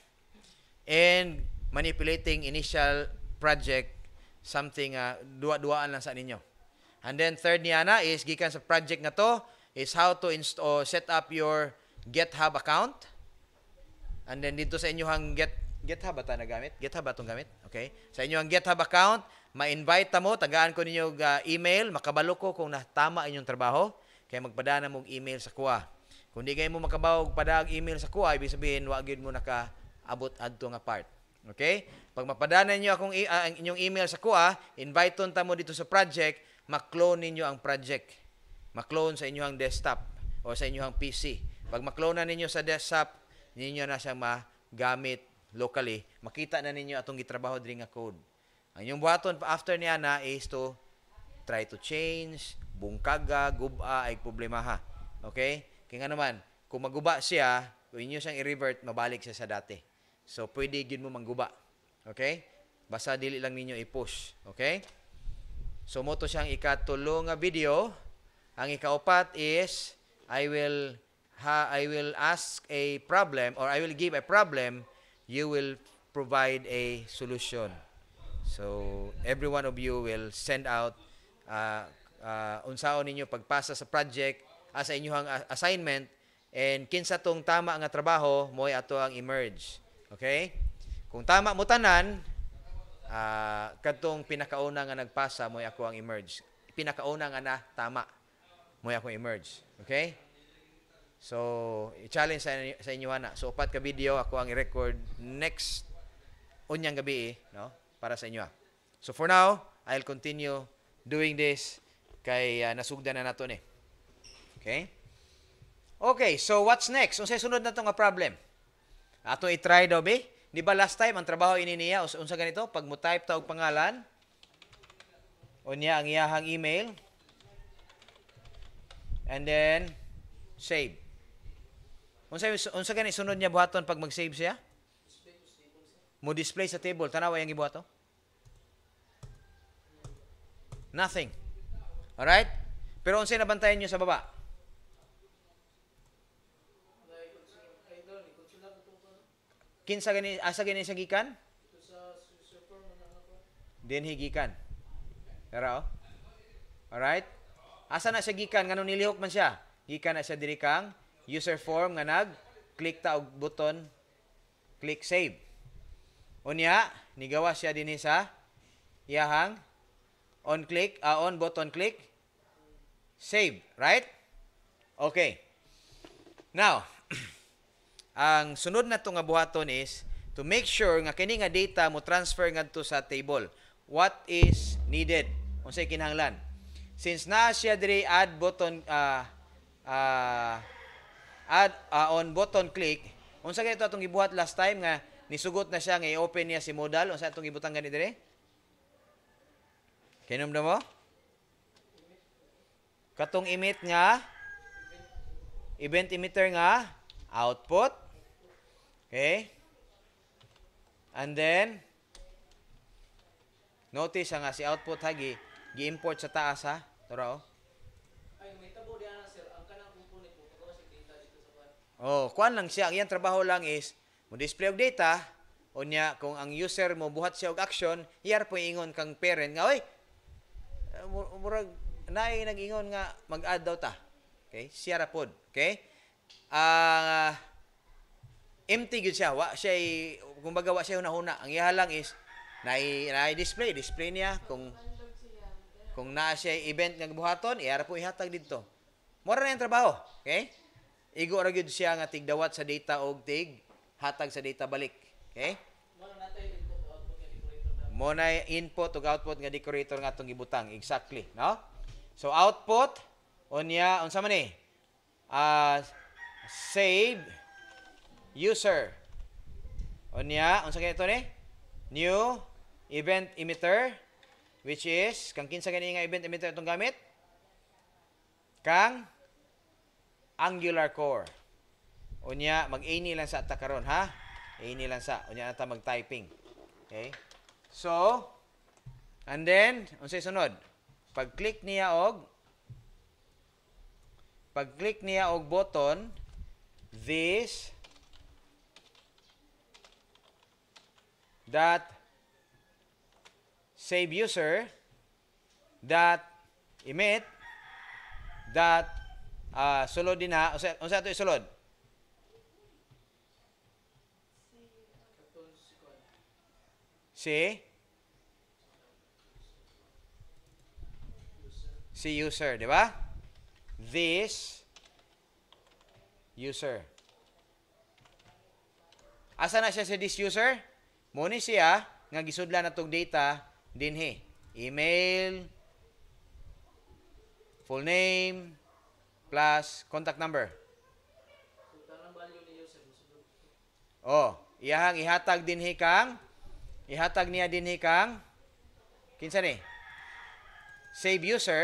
and manipulating initial project something uh, dua-duaan lang sa ninyo. And then third niya na is gikan sa project na to is how to inst- set up your GitHub account. And then dito sa inyo hang Get GitHub ba ta gamit. GitHub atong gamit? Okay. Sa inyo ang GitHub account, ma-invite ta mo, tagaan ko ninyo uh, email, makabalo ko kung natama inyong trabaho. Kaya magpadana mong email sa kuha. Kung di kayo mo makabaw padag email sa kuha, ibig sabihin, wagin mo nakaabot adto nga part. Okay? Pag mapadanan niyo akong e- uh, inyong email sa kuha, invite ta mo dito sa project, maklone ninyo ang project. Maklone sa inyong desktop o sa inyong PC. Pag maklone na ninyo sa desktop, ninyo na siya magamit locally. Makita na ninyo atong gitrabaho diri nga code. Ang inyong buhaton after niya na is to try to change, bungkaga, guba, ay problema ha. Okay? Kaya nga naman, kung maguba siya, kung inyo siyang i-revert, mabalik siya sa dati. So pwede gid mo mangguba. Okay? Basta dili lang ninyo i-push. Okay? So mo to siyang ikatulo nga video. Ang ikaapat is I will ha, I will ask a problem or I will give a problem, you will provide a solution. So every one of you will send out uh, uh, unsaon ninyo pagpasa sa project as ah, sa inyong assignment and kinsa tong tama nga trabaho moy ato ang emerge Okay? Kung tama mo tanan, uh, kadtong pinakauna nga nagpasa mo ako ang emerge. Pinakauna nga na tama mo ako emerge. Okay? So, i-challenge sa, inyo, sa inyo ana. So, upat ka video ako ang i-record next unyang gabi eh, no? Para sa inyo. Ah. So for now, I'll continue doing this kay uh, nasugdan na nato ni. Eh. Okay? Okay, so what's next? Unsay sunod na tong problem? Ato i-try daw be. Di ba last time ang trabaho ini niya unsa ganito pag mo type ta og pangalan unya ang iyahang email and then save. Unsa unsa gani sunod niya buhaton pag mag-save siya? Mo display sa table tanaw yang gibuhaton? Nothing. All right? Pero unsa nabantayan niyo sa baba? Kinsa gani asa gani siya gikan? Dinhi gikan. Pero right? Asa na siya gikan nganong nilihok man siya? Gikan na siya diri kang user form nga nag click ta og button click save. Unya nigawa siya dinhi sa iyahang on click uh, ah, on button click save, right? Okay. Now, ang sunod na nga buhaton is to make sure nga kini nga data mo transfer ngadto sa table. What is needed? Unsay kinahanglan? Since na siya diri add button uh, uh, add uh, on button click, unsa kay ito atong gibuhat last time nga nisugot na siya nga i-open niya si modal unsa atong ibutang gani dire? Kinumdam mo? Katong emit nga event emitter nga output Okay? And then, notice nga si output ha, gi-import sa taas ha. Tara o. Oh. Ay, may tabo di na sir. Ang kanang component po, pagkawa si data dito sa kwan. Oh, kuan lang siya. Ang trabaho lang is, mo display og data, o niya, kung ang user mo buhat siya og action, iyar po ingon kang parent nga, oy, eh, murag, naay nag-ingon nga, mag-add daw ta. Okay? Siya ra pod. Okay? Ah, uh, empty gyud siya wa siya kung wa siya hunahuna ang iya lang is na na-display display niya kung kung naa siya event nga buhaton iya po ihatag didto mura na yung trabaho okay igo ra gyud siya nga tigdawat sa data og tig hatag sa data balik okay mo na input ug output nga decorator nga atong gibutang exactly no so output unya unsa man ni eh? uh, save user. O niya, unsa kay ito ni? New event emitter which is kang kinsa gani nga event emitter itong gamit? Kang angular core. O niya, mag-any lang sa ata karon ha? Any lang sa. O niya ata mag-typing. Okay? So, and then, unsa sunod? Pag-click niya og pag-click niya og button, this that save user that emit that uh, sulod din ha unsa unsa to isulod si si user, di ba? This user. Asa na siya si this user? Muna siya nga gisudlan atong data dinhi. Email, full name, plus contact number. Oh, iyang ihatag dinhi kang ihatag niya dinhi kang kinsa ni? Save user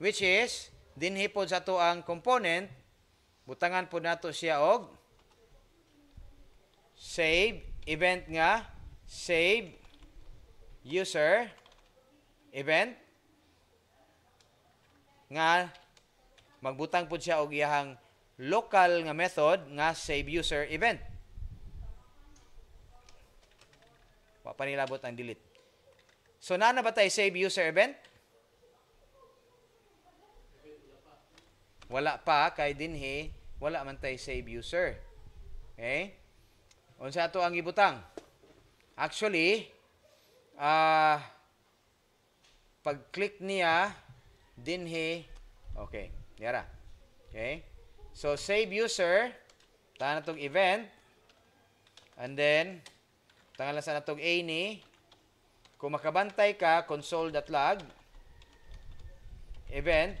which is dinhi pod sa to ang component butangan po nato siya og save event nga save user event nga magbutang pud siya og iyang local nga method nga save user event wa pa nilabot ang delete so nana na ba tay save user event wala pa kay dinhi wala man tay save user okay Unsa ato ang ibutang? Actually, ah uh, pag-click niya dinhi okay, yara. Okay? So save user ta na tong event and then tangalan sa natong A ni kung makabantay ka console.log event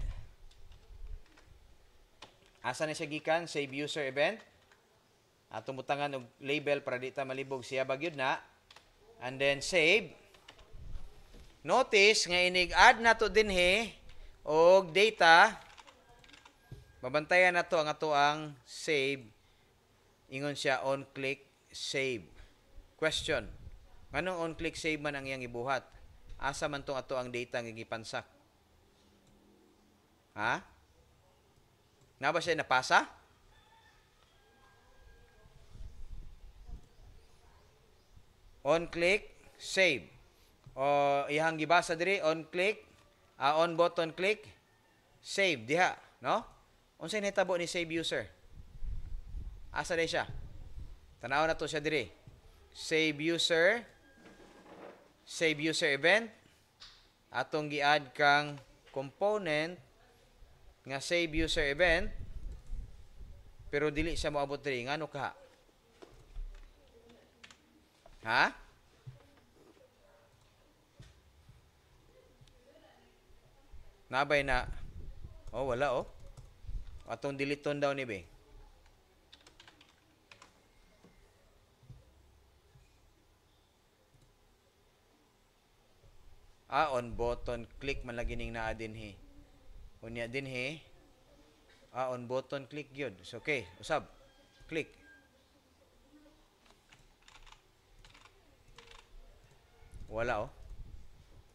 asa ni siya gikan save user event at ah, mutangan og label para di ta malibog siya bagyod na. And then save. Notice nga inig add nato dinhi og data babantayan nato ang ato ang save ingon siya on click save. Question. Nganong on click save man ang iyang ibuhat? Asa man tong ato ang data nga gipansak? Ha? Na ba siya napasa? on click save o oh, ihang gibasa diri on click uh, on button click save diha no unsay nahitabo ni save user asa day siya tanaw na to siya diri save user save user event atong gi-add kang component nga save user event pero dili siya moabot diri ngano ka Ha? Nabay na. Oh, wala oh. Atong diliton daw ni Bey. ah on button click man lagi ning naa din dinhi unya din dinhi ah on button click gyud so okay usab click Wala oh.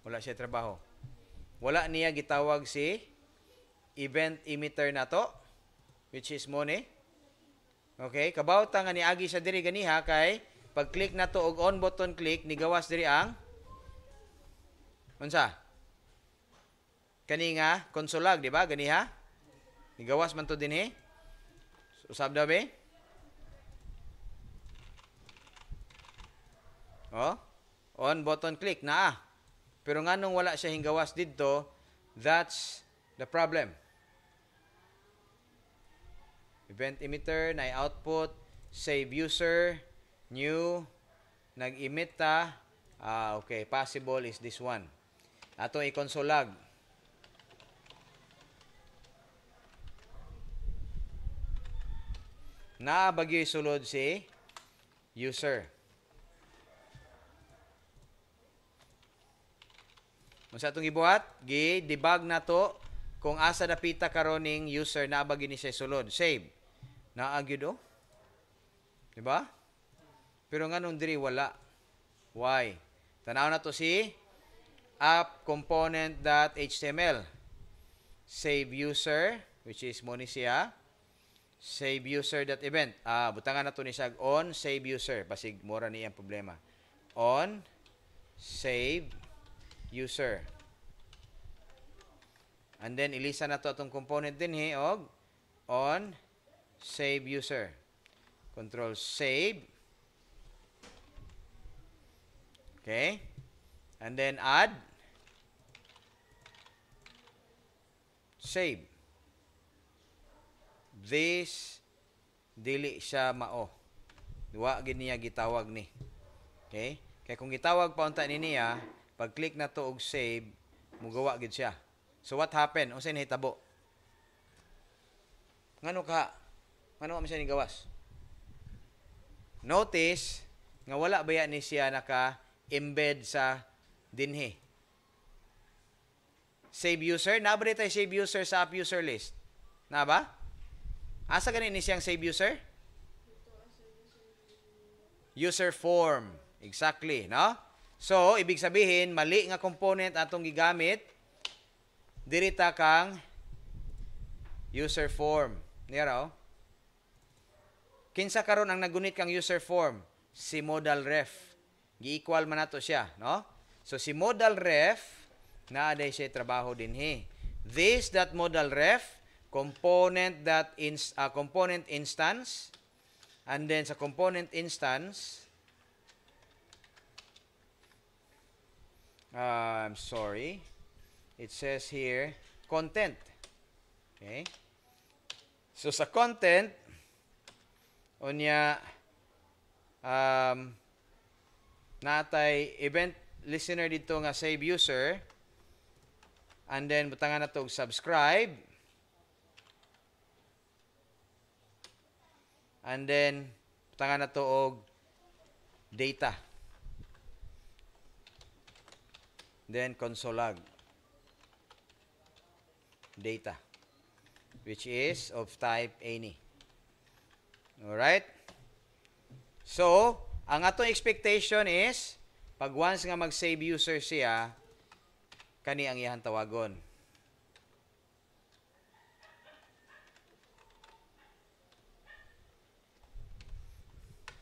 Wala siya trabaho. Wala niya gitawag si event emitter na to which is money. Okay, kabaw ta nga niagi sa diri ganiha kay pag-click na to og on button click nigawas diri ang unsa? Kani nga konsolag, di ba? Ganiha? Nigawas man to dinhi. Usab daw ba? Oh? on button click na ah. Pero nga nung wala siya hinggawas dito, that's the problem. Event emitter, na output, save user, new, nag-emit ta. Ah, okay, possible is this one. Ato i console log Na bagyo isulod si user. Unsa atong gibuhat? Gi debug nato kung asa napita karoning user na ba gini siya sulod. Save. Naa gyud oh. Di ba? Pero nganong diri wala. Why? Tanaw na to si app component.html. Save user which is mo siya. Save user.event. Ah, butangan na to ni siya on save user basig mura ni ang problema. On save user. And then ilisa na to atong component din hi og on save user. Control save. Okay? And then add save. This dili siya mao. Duwa gid niya gitawag ni. Okay? Kay kung gitawag paunta ni niya, pag-click na to og save, mugawa gid siya. So what happened? Unsay nahitabo? Ngano ka? Ngano man siya ni gawas? Notice nga wala baya ni siya naka-embed sa dinhi. Save user, nabri tay save user sa app user list. Na ba? Asa gani ni siyang save user? User form. Exactly, no? So, ibig sabihin, mali nga component atong gigamit, dirita kang user form. Nira o? Kinsa karon ang nagunit kang user form? Si modal ref. Gi-equal man nato siya, no? So si modal ref na aday siya trabaho din hi. This that modal ref component that in uh, ah, component instance and then sa component instance uh, I'm sorry. It says here, content. Okay? So sa content, unya um, natay event listener dito nga save user and then butangan na to subscribe and then butangan na to og data Then console log data which is of type any. all right So, ang atong expectation is pag once nga mag-save user siya, kani ang iyang tawagon.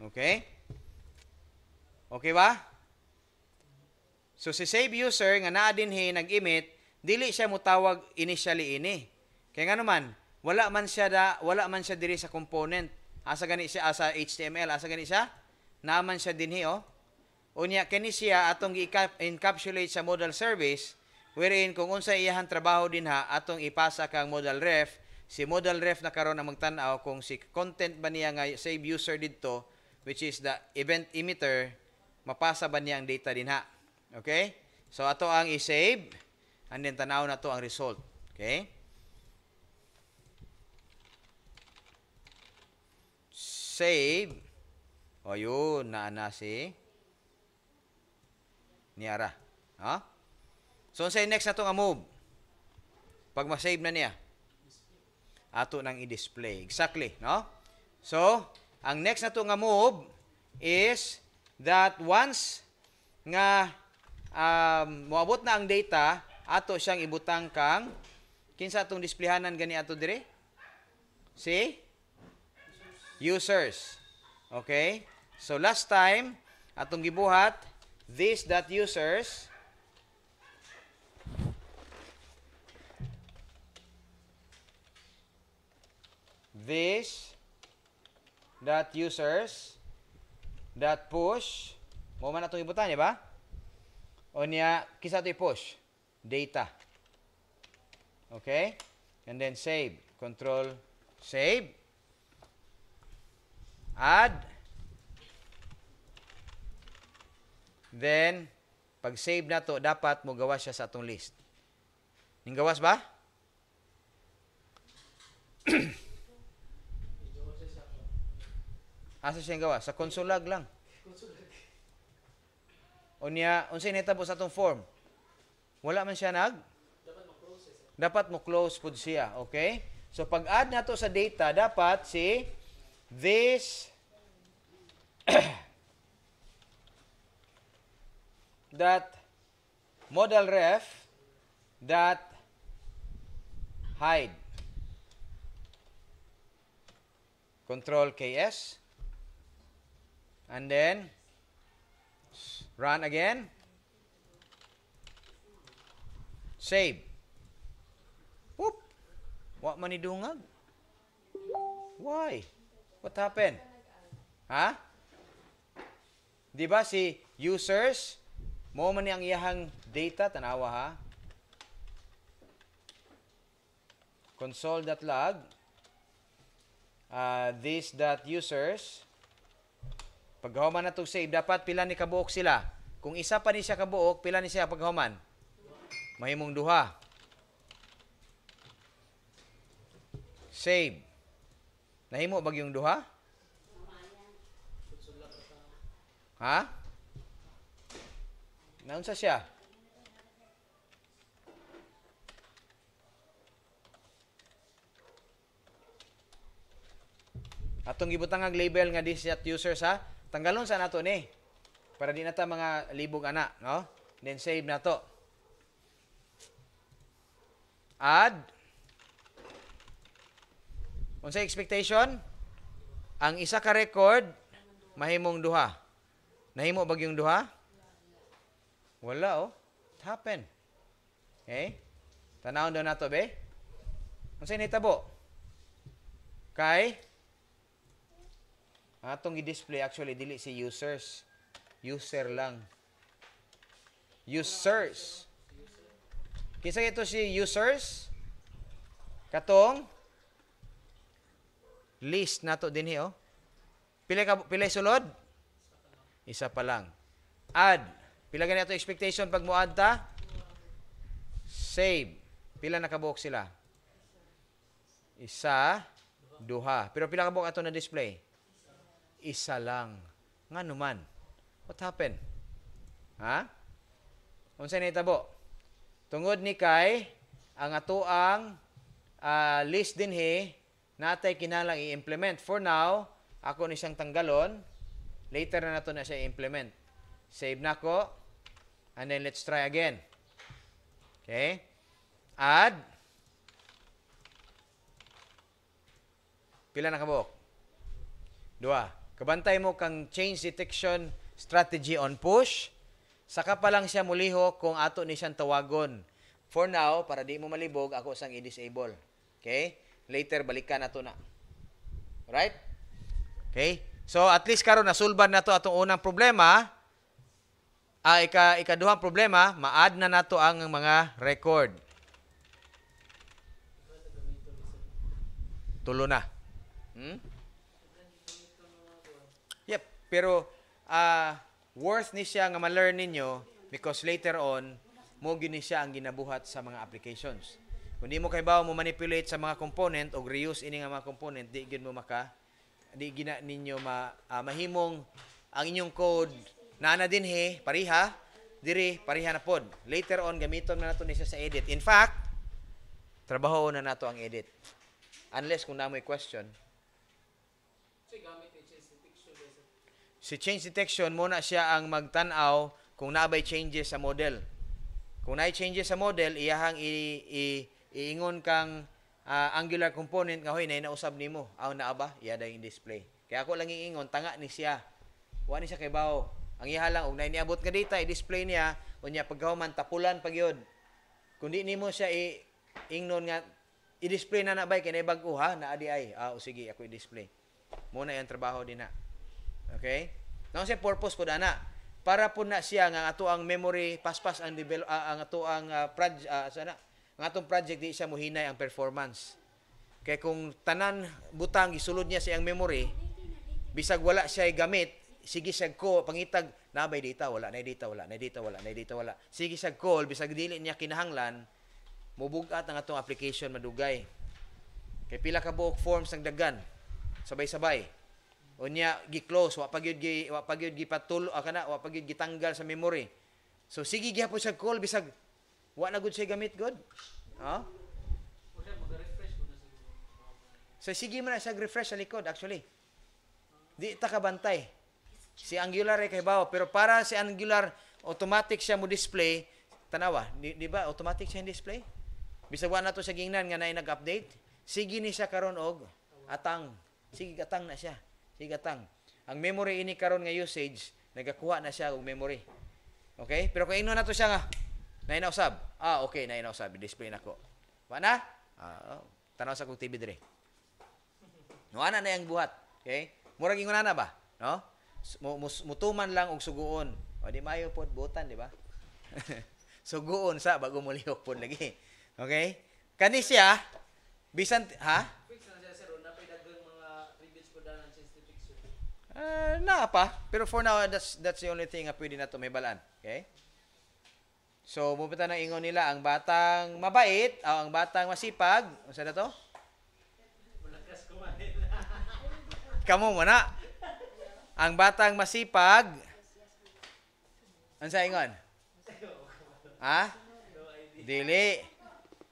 Okay? Okay ba? So si save user nga naa dinhi nag-emit, dili siya mutawag initially ini. Kay nga naman, wala man siya da, wala man siya diri sa component. Asa gani siya asa HTML, asa gani siya? Naman siya dinhi oh. Unya kini siya atong gi-encapsulate sa model service wherein kung unsa iyahang trabaho dinha atong ipasa kang model ref si model ref na karon ang magtan-aw kung si content ba niya nga save user didto which is the event emitter mapasa ba niya ang data dinha Okay? So ato ang i-save and then tanaw na to ang result. Okay? Save. O yun, naana si Niara. Ha? So say next na to nga move. Pag ma-save na niya. Ato nang i-display. Exactly, no? So, ang next na to nga move is that once nga um, moabot na ang data, ato siyang ibutang kang kinsa atong displeyhanan gani ato dire? See? users. Okay? So last time atong gibuhat this dot users this dot users dot push mo man atong ibutan, di ba? O niya, kisa to i-push. Data. Okay? And then save. Control, save. Add. Then, pag save na to, dapat mo gawa siya sa atong list. Ning gawas ba? Asa siya gawas? Sa console log lang. Konsolag. Unya, unsay nahitabo sa atong form? Wala man siya nag dapat mo close pud siya, okay? So pag add nato sa data, dapat si this that model ref that hide control ks and then Run again. Save. Whoop. What money idungag? Why? What happened? Ha? Di ba si users mo man ang iyahang data tanawa ha? console.log uh, ah, this.users Paghuman na save, dapat pila ni kabuok sila. Kung isa pa ni siya kabuok, pila ni siya paghoman Mahimong duha. Save. Nahimo bag yung duha? Ha? Naunsa siya? Atong gibutang ang label nga this at user sa tanggalon sa nato ni para di nata mga libog ana no then save nato add unsay expectation ang isa ka record mahimong duha nahimo bagyong duha wala oh it happened okay tanawon daw nato be unsay nitabo kay Atong i-display actually dili si users. User lang. Users. Kisa ito si users. Katong list nato dinhi oh. Pila ka pila sulod? Isa pa lang. Add. Pila gani ato expectation pag mo add ta? Save. Pila nakabuok sila? Isa, duha. Pero pila ka buok ato na display? isa lang. Nga naman. What happened? Ha? Unsa ni tabo? Tungod ni kay ang atoang uh, ah, list he natay kinalang i-implement. For now, ako ni siyang tanggalon. Later na nato na siya i-implement. Save na ko. And then let's try again. Okay? Add. Pila na kabok? Dua. Kabantay mo kang change detection strategy on push. Saka pa lang siya muliho kung ato ni siyang tawagon. For now, para di mo malibog, ako sang i-disable. Okay? Later, balikan to na. Right? Okay? So, at least karon nasulban na to atong unang problema. Ah, ika, ikaduhang problema, ma-add na nato ang mga record. Tulo na. Hmm? Pero uh, ah, worth ni siya nga ma-learn ninyo because later on, mo ni siya ang ginabuhat sa mga applications. Kung di mo kay bawo mo manipulate sa mga component o reuse ini nga mga component, di gyud mo maka di gina ninyo ma, uh, mahimong ang inyong code na na din he, pariha, diri pariha na pod. Later on gamiton na nato ni siya sa edit. In fact, trabaho na nato ang edit. Unless kung na may question. So, si change detection muna siya ang magtanaw kung nabay changes sa model. Kung naay changes sa model, iyahang i, i, iingon kang uh, angular component nga hoy nay nausab nimo aw naa ba iya day display. Kaya ako lang iingon tanga ni siya. Wa ni siya kay bawo. Ang iya lang og nay niabot nga data i-display niya unya pagkahuman tapulan pagyod. Kung di nimo siya i ingnon nga i-display na na bay kay bag-o ha na adi ay. Ah, sige ako i-display. Muna yung trabaho din na. Okay? Nao say purpose po na para po na siya nga ato ang memory paspas ang develop uh, ah, ang ato ang uh, proj, uh, ah, sana ang atong project di siya muhinay ang performance. Kay kung tanan butang isulod niya sa iyang memory bisag wala siya gamit sige siya ko pangitag nabay data wala na data wala na data wala na data wala sige siya call bisag dili niya kinahanglan mubugat ang atong application madugay kay pila ka buok forms ang dagan sabay-sabay unya gi-close wa pagyud gi wa pagyud gi ah, kana wa pagyud gitanggal sa memory so sige gyapon sa call bisag wa na gud say gamit god ha huh? so sige man sa refresh sa likod actually di ta kabantay si angular kay bawa pero para si angular automatic siya mo display tanawa di, di ba automatic siya display bisag wa na to sa gingnan nga nay nag-update sige ni siya karon og atang sige atang na siya Higatang. Ang memory ini karon nga usage, nagakuha na siya og memory. Okay? Pero kung ino na to siya nga, nainausab. Ah, okay, nainausab. Display na ko. Wa na? Ah, oh. Tanaw sa kong TV dire. Nuana na yung buhat. Okay? Murag ingon na ba? No? Mutuman lang og suguon. O di mayo pod butan, di ba? suguon sa bago mo lihok lagi. Okay? Kani siya bisan ha? Uh, eh, na pa. Pero for now, that's, that's the only thing na pwede na tumibalan. Okay? So, pupunta ng ingon nila, ang batang mabait, o ah, ang batang masipag, ano na to? Kamu mo na. Ang batang masipag, ano sa ingon? Ha? Dili.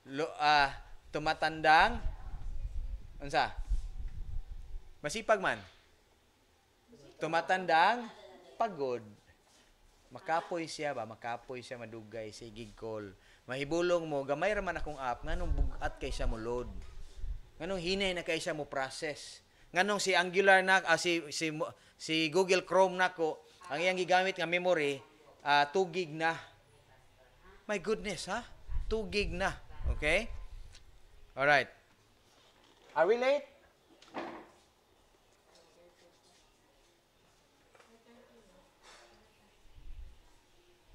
Lo, uh, tumatandang, ano sa? Masipag man. Tumatandang pagod. Makapoy siya ba? Makapoy siya madugay si Gigkol. Mahibulong mo, gamay ra man akong app nganong bugat kay siya mo load. Nganong hinay na kay siya mo process. Nganong si Angular na ah, si, si si Google Chrome nako ang iyang gigamit nga memory uh, ah, 2 gig na. My goodness, ha? 2 gig na. Okay? All right. Are we late?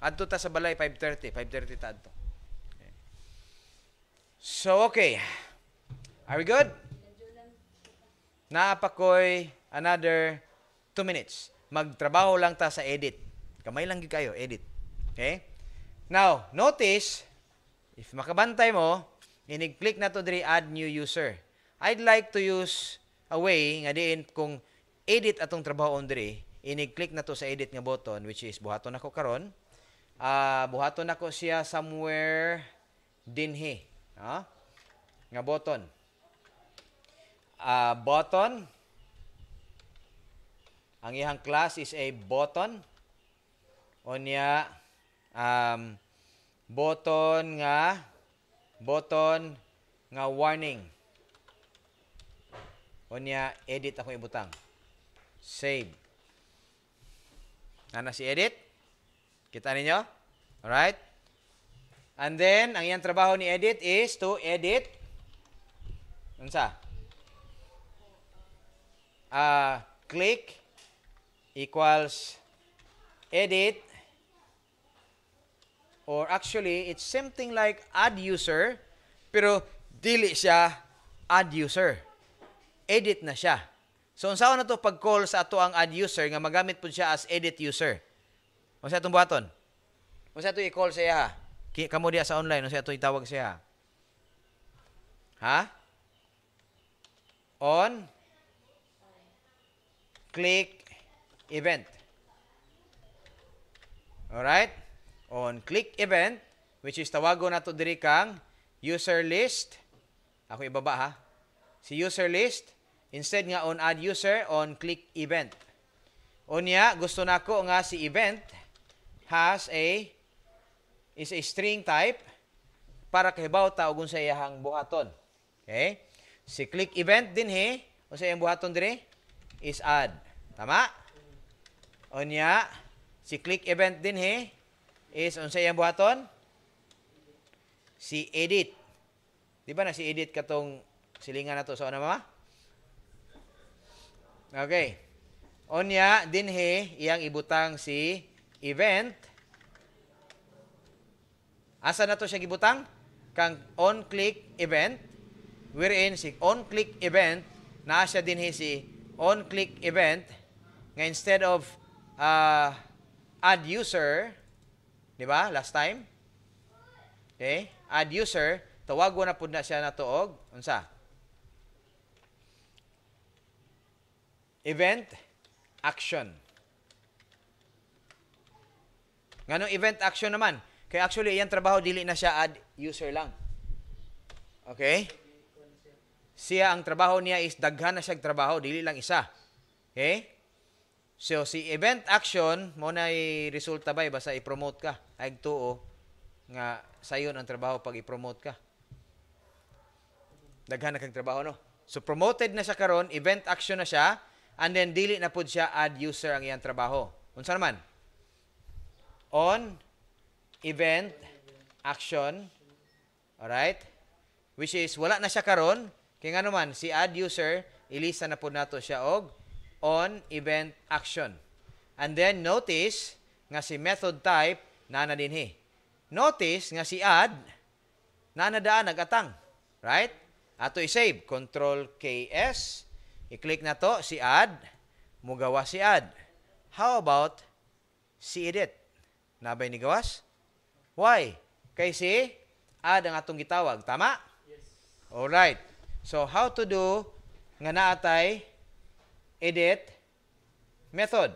Adto ta sa balay 5:30, 5:30 ta adto. So okay. Are we good? Naapakoy another 2 minutes. Magtrabaho lang ta sa edit. Kamay lang gyud kayo edit. Okay? Now, notice if makabantay mo, inig-click na to diri add new user. I'd like to use a way nga diin kung edit atong trabaho on diri, inig-click na to sa edit nga button which is buhaton ako karon uh, buhaton ako siya somewhere dinhi. Ha? Nga button. Uh, ah, button. Ang iyang class is a button. onya um, button nga, button nga warning. onya edit akong ibutang. Save. Ana si edit. Kita ninyo? Alright? And then, ang iyang trabaho ni edit is to edit unsa? Uh, click equals edit or actually it's something like add user pero dili siya add user. Edit na siya. So unsaon na to pag call sa ato ang add user nga magamit pud siya as edit user. Unsa atong buhaton? Unsa ato i-call sa iya ha? Kamo diha sa online, unsa ato itawag siya? Ha? On click event. Alright? On click event, which is tawago na nato diri kang user list. Ako ibaba ha. Si user list, instead nga on add user, on click event. Unya, gusto nako nga si event has a is a string type para kay kahibawta ugun sa iyang buhaton. Okay? Si click event din he o sa iyang buhaton dire is add. Tama? Onya si click event din he is unsa iyang buhaton? Si edit. Di ba na si edit katong silingan nato sa so, una mama? Okay. Onya din he iyang ibutang si event, asa na to siya gibutang? Kang on-click event, wherein si on-click event, na siya din si on-click event, nga instead of uh, add user, di ba, last time? Okay, add user, tawag na pud na siya na tuog, unsa? Event, action. Nganong event action naman? Kay actually, iyang trabaho, dili na siya ad user lang. Okay? Siya, ang trabaho niya is daghan na siya trabaho, dili lang isa. Okay? So, si event action, mo na resulta ba, basta i-promote ka. Ay, tuo, nga sayon ang trabaho pag i-promote ka. Daghan na kang trabaho, no? So, promoted na siya karon event action na siya, and then dili na pud siya ad user ang iyang trabaho. Unsa naman? on event action. Alright? Which is, wala na siya karon. Kaya nga naman, si add user, ilista na po nato siya og on event action. And then, notice nga si method type, nana din he. Notice nga si add, nanadaan nagatang. Right? Ato i-save. Control KS. I-click na to, si add. Mugawa si add. How about si edit? Nabay ni gawas? Why? Kay si ad ang atong gitawag. Tama? Yes. right. So, how to do nga naatay edit method.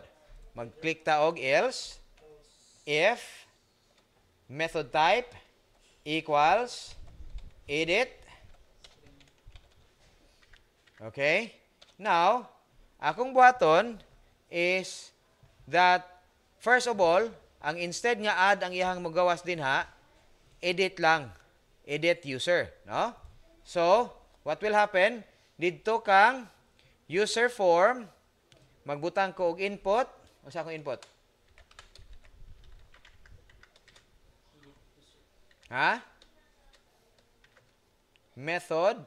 Mag-click ta og else if method type equals edit. Okay? Now, akong buhaton is that first of all, ang instead nga add ang iyang magawas din ha, edit lang. Edit user, no? So, what will happen? Didto kang user form magbutang ko og input, usa akong input. Ha? Method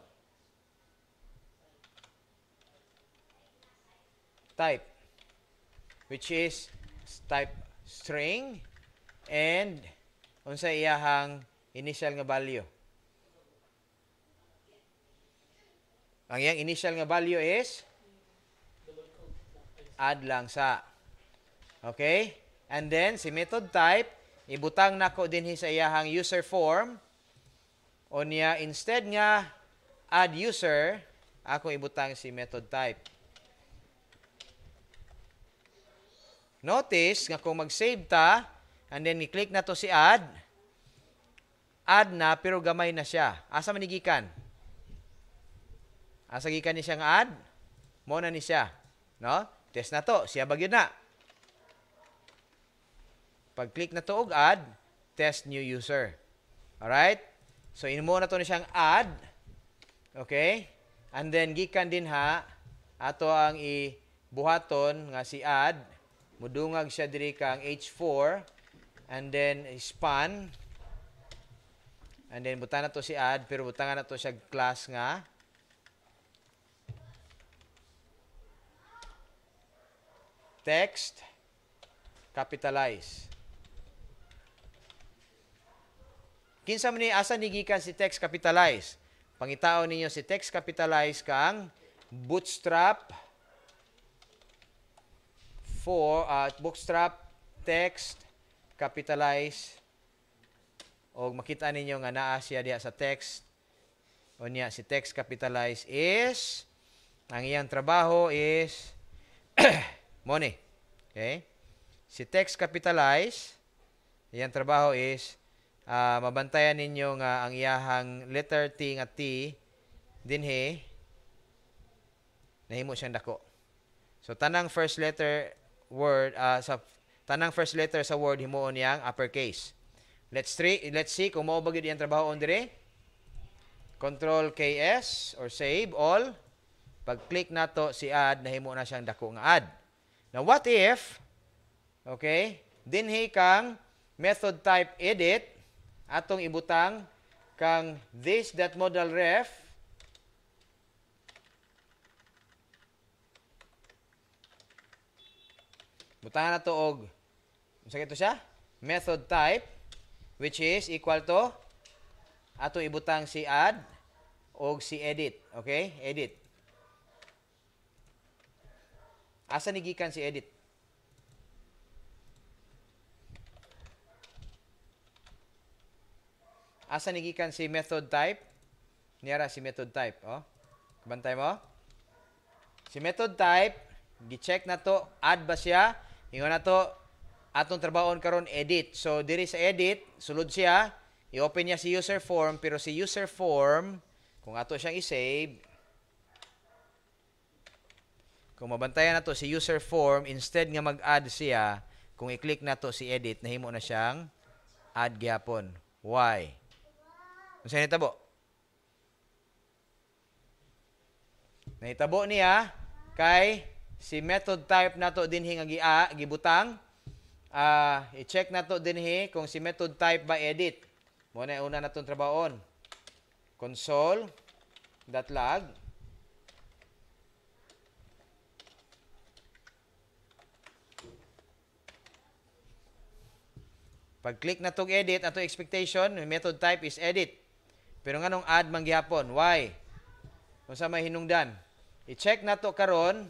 type which is type string and unsa iyahang initial nga value. Ang iyang initial nga value is add lang sa. Okay? And then si method type ibutang nako dinhi sa iyahang user form o niya instead nga add user ako ibutang si method type. Notice nga kung mag-save ta, and then i-click na to si add, add na pero gamay na siya. Asa man gikan? Asa gikan ni siyang add? Mo na ni siya. No? Test na to, siya bagyo na. Pag-click na to og add, test new user. Alright? So, inmo na to ni siyang add. Okay? And then, gikan din ha, ato ang i-buhaton nga si add Mudungag siya diri kang H4 and then span and then butang na to si add pero butang na to siya class nga text capitalize kinsa man ni asa ni gikan si text capitalize pangitao ninyo si text capitalize kang bootstrap for uh, at uh, bookstrap text capitalize o makita ninyo nga naa siya diha sa text o niya si text capitalize is ang iyang trabaho is money. Okay? Si text capitalize iyang trabaho is uh, mabantayan ninyo nga ang iyahang letter T nga T dinhi nahimo siyang dako. So tanang first letter word uh, sa tanang first letter sa word himuon niyang uppercase. Let's three, let's see kung mao ba gyud trabaho on Control KS or save all. Pag-click nato si add nahimo na siyang dako nga add. Now what if okay, dinhi kang method type edit atong ibutang kang this that model ref Butahan na to og unsa to siya? Method type which is equal to ato ibutang si add og si edit, okay? Edit. Asa ni gikan si edit? Asa ni gikan si method type? Niara si method type, oh. Kabantay mo. Si method type, gi-check na to, add ba siya? Ingon nato atong trabahon karon edit. So diri sa edit, sulod siya, i-open niya si user form pero si user form kung ato siyang i-save kung mabantayan na to, si user form instead nga mag-add siya, kung i-click na to, si edit nahimo na siyang add gyapon. Why? Unsa ni tabo? Nahitabo niya kay Si method type nato dinhi nga gia ah, gibutang. Uh, i-check nato hi kung si method type ba edit. Mo na una natong trabahon. console.log Pag-click na tog edit, ato expectation, method type is edit. Pero nganong add man gihapon? Why? Unsa may hinungdan? I-check na nato karon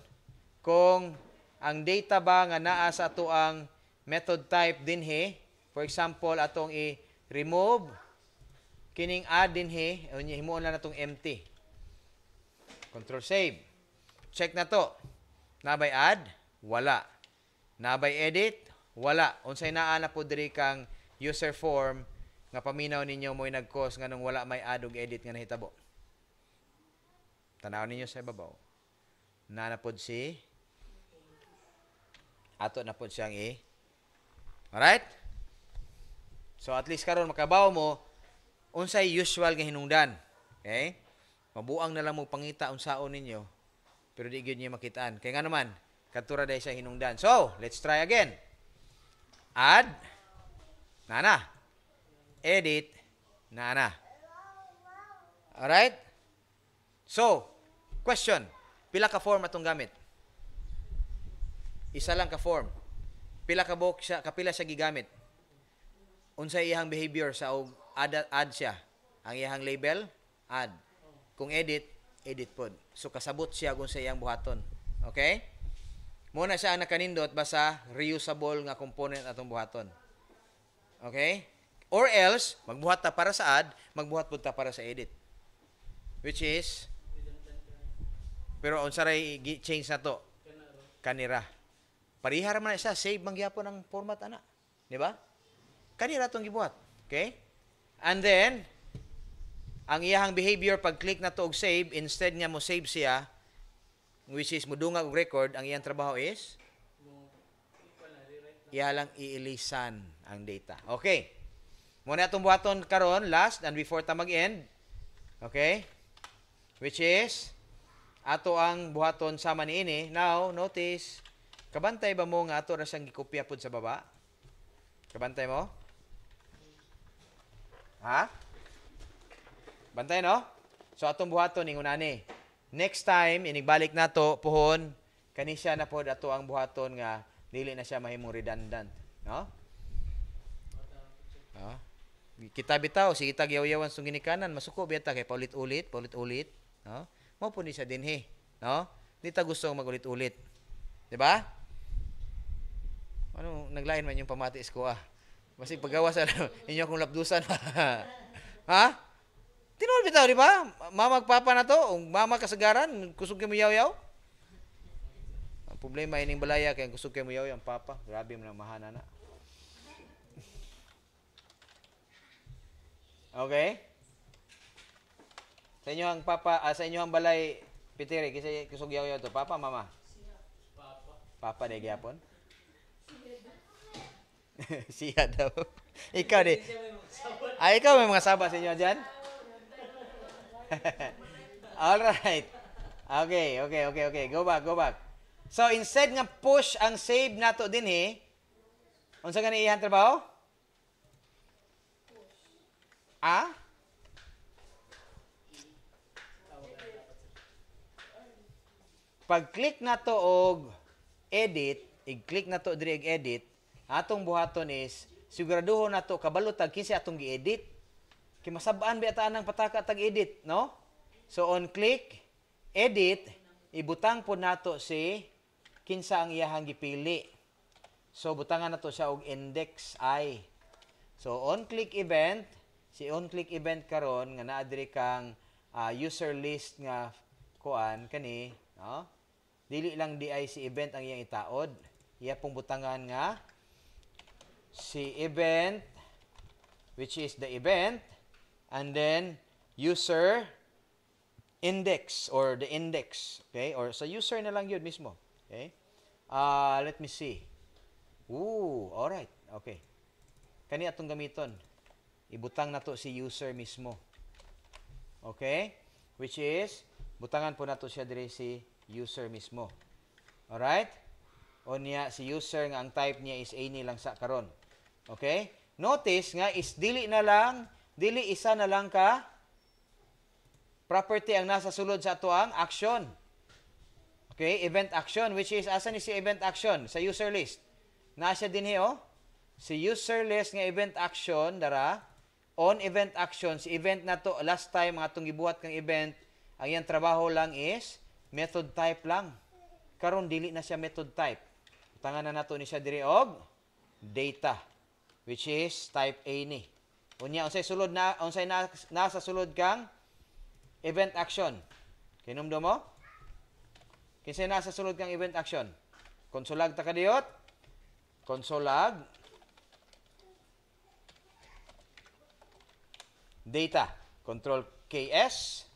kung ang data ba nga naa sa ato ang method type dinhi for example atong i-remove kining add dinhi unya himuon lang natong empty control save check na to nabay add wala nabay edit wala unsay naa na po diri kang user form nga paminaw ninyo mo'y nag-cause nga nung wala may adog edit nga nahitabo. Tanaw ninyo sa ibabaw. Nanapod si ato na po siyang i. Alright? So at least karon makabaw mo unsay usual nga hinungdan. Okay? Mabuang na lang mo pangita unsaon ninyo. Pero di gyud niya makitaan. Kay nga naman, katura day siya hinungdan. So, let's try again. Add nana. Edit nana. Alright? So, question. Pila ka form atong gamit? Isa lang ka form. Pila ka book siya, kapila siya gigamit. Unsay iyang behavior sa og add, add siya. Ang iyang label, add. Kung edit, edit pod. So kasabot siya kung sa iyang buhaton. Okay? Muna siya ang nakanindot basa reusable nga component atong buhaton. Okay? Or else, magbuhat ta para sa add, magbuhat pud ta para sa edit. Which is, pero unsa ray change na to? Kanira. Parihara man siya, save man gyapon ang format ana. Di ba? Kanira tong gibuhat. Okay? And then ang iyahang behavior pag click na to og save, instead niya mo save siya which is mudungag og record, ang iyang trabaho is iya lang iilisan ang data. Okay. na itong buhaton karon last and before ta mag-end. Okay? Which is ato ang buhaton sama ni ini. Now, notice Kabantay ba mo nga ato ra siyang gikopya pod sa baba? Kabantay mo? Ha? Bantay no? So atong buhaton ning unani. Next time inigbalik nato puhon kani siya na pod ato ang buhaton nga dili na siya mahimong redundant, no? Oh. Kita bitaw si kita gyawyawan sung ginikanan masuko biya ta kay paulit-ulit, paulit-ulit, no? Mo po ni siya dinhi, no? Di ta gusto magulit-ulit. 'Di ba? Ano, naglain man yung pamatis ko ah. Kasi paggawas ano, inyo akong labdusan. ha? Tinol bitaw, di ba? Mama magpapa na to, mama kasagaran, kusog kayo yaw-yaw. Ang problema ining balaya kay kusog kayo yaw ang papa. Grabe man mahana na. Okay? Sa inyo ang papa, ah, sa inyo ang balay pitiri eh, kasi kusog yaw-yaw to. Papa, mama. Papa. Papa de Gapon. siya daw. ikaw di. Ay, ah, ikaw may mga saba sa inyo dyan? Alright. Okay, okay, okay, okay. Go back, go back. So, instead nga push ang save nato din eh, unsa gani iyang trabaho? Ah? Pag-click nato og edit, i-click nato diri edit, atong buhaton is siguraduho nato kabalo tag kinsa atong gi-edit. Kay masab-an ba taan ang pataka tag edit, no? So on click edit ibutang po nato si kinsa ang iyahang gipili. So butangan nato siya og index i. So on click event, si on click event karon nga naa diri kang uh, user list nga kuan kani, no? Dili lang di si event ang iyang itaod. Iya pong butangan nga si event, which is the event, and then user index or the index. Okay? Or sa user na lang yun mismo. Okay? Uh, let me see. Ooh, right, Okay. Kani atong gamiton. Ibutang nato si user mismo. Okay? Which is, butangan po nato to siya dire si user mismo. all right? O niya, si user nga ang type niya is any lang sa karon. Okay? Notice nga is dili na lang, dili isa na lang ka property ang nasa sulod sa ato ang action. Okay, event action which is asan is si event action sa user list. Nasa din din hiyo. Oh. Si user list nga event action dara on event action si event na to last time mga tong gibuhat kang event ang iyang trabaho lang is method type lang. Karon dili na siya method type. Tangan na nato ni siya diri og data which is type A ni. Unya unsay sulod na unsay na, nasa sulod kang event action. Kinumdo mo? Kinsay nasa sulod kang event action? Konsulag ta kadiyot? Konsulag data control KS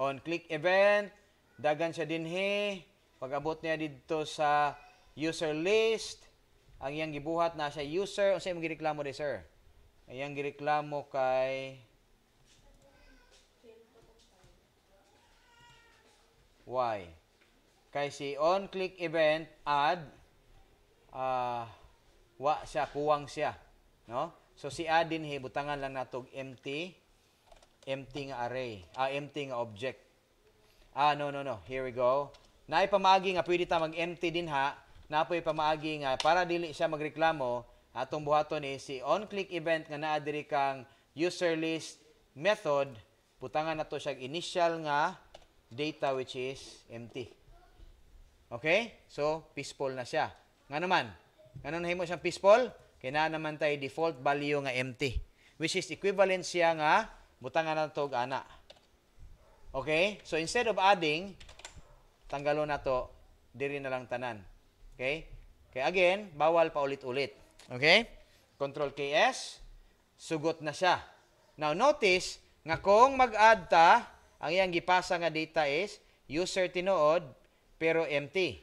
on click event dagan siya dinhi pag-abot niya dito sa user list, ang iyang gibuhat na siya user, unsa imong gireklamo di sir? Ang gireklamo kay Why? Kay si on click event add uh, wa siya kuwang siya, no? So si add din butangan lang natog empty empty nga array, ah empty nga object. Ah no no no, here we go na ipamaagi nga pwede ta mag-empty din ha, na po ipamaagi nga para dili siya magreklamo atong buhaton ni si on-click event nga naa diri kang user list method butangan nato siya initial nga data which is empty. Okay? So peaceful na siya. Nga naman, ano nahimo siyang peaceful? Kaya naman tayo default value nga empty which is equivalent siya nga butangan nato og ana. Okay? So instead of adding tanggalo na to, diri na lang tanan. Okay? Okay, again, bawal pa ulit-ulit. Okay? Control KS, sugot na siya. Now notice, nga kung mag-add ta, ang iyang gipasa nga data is user tinood, pero empty.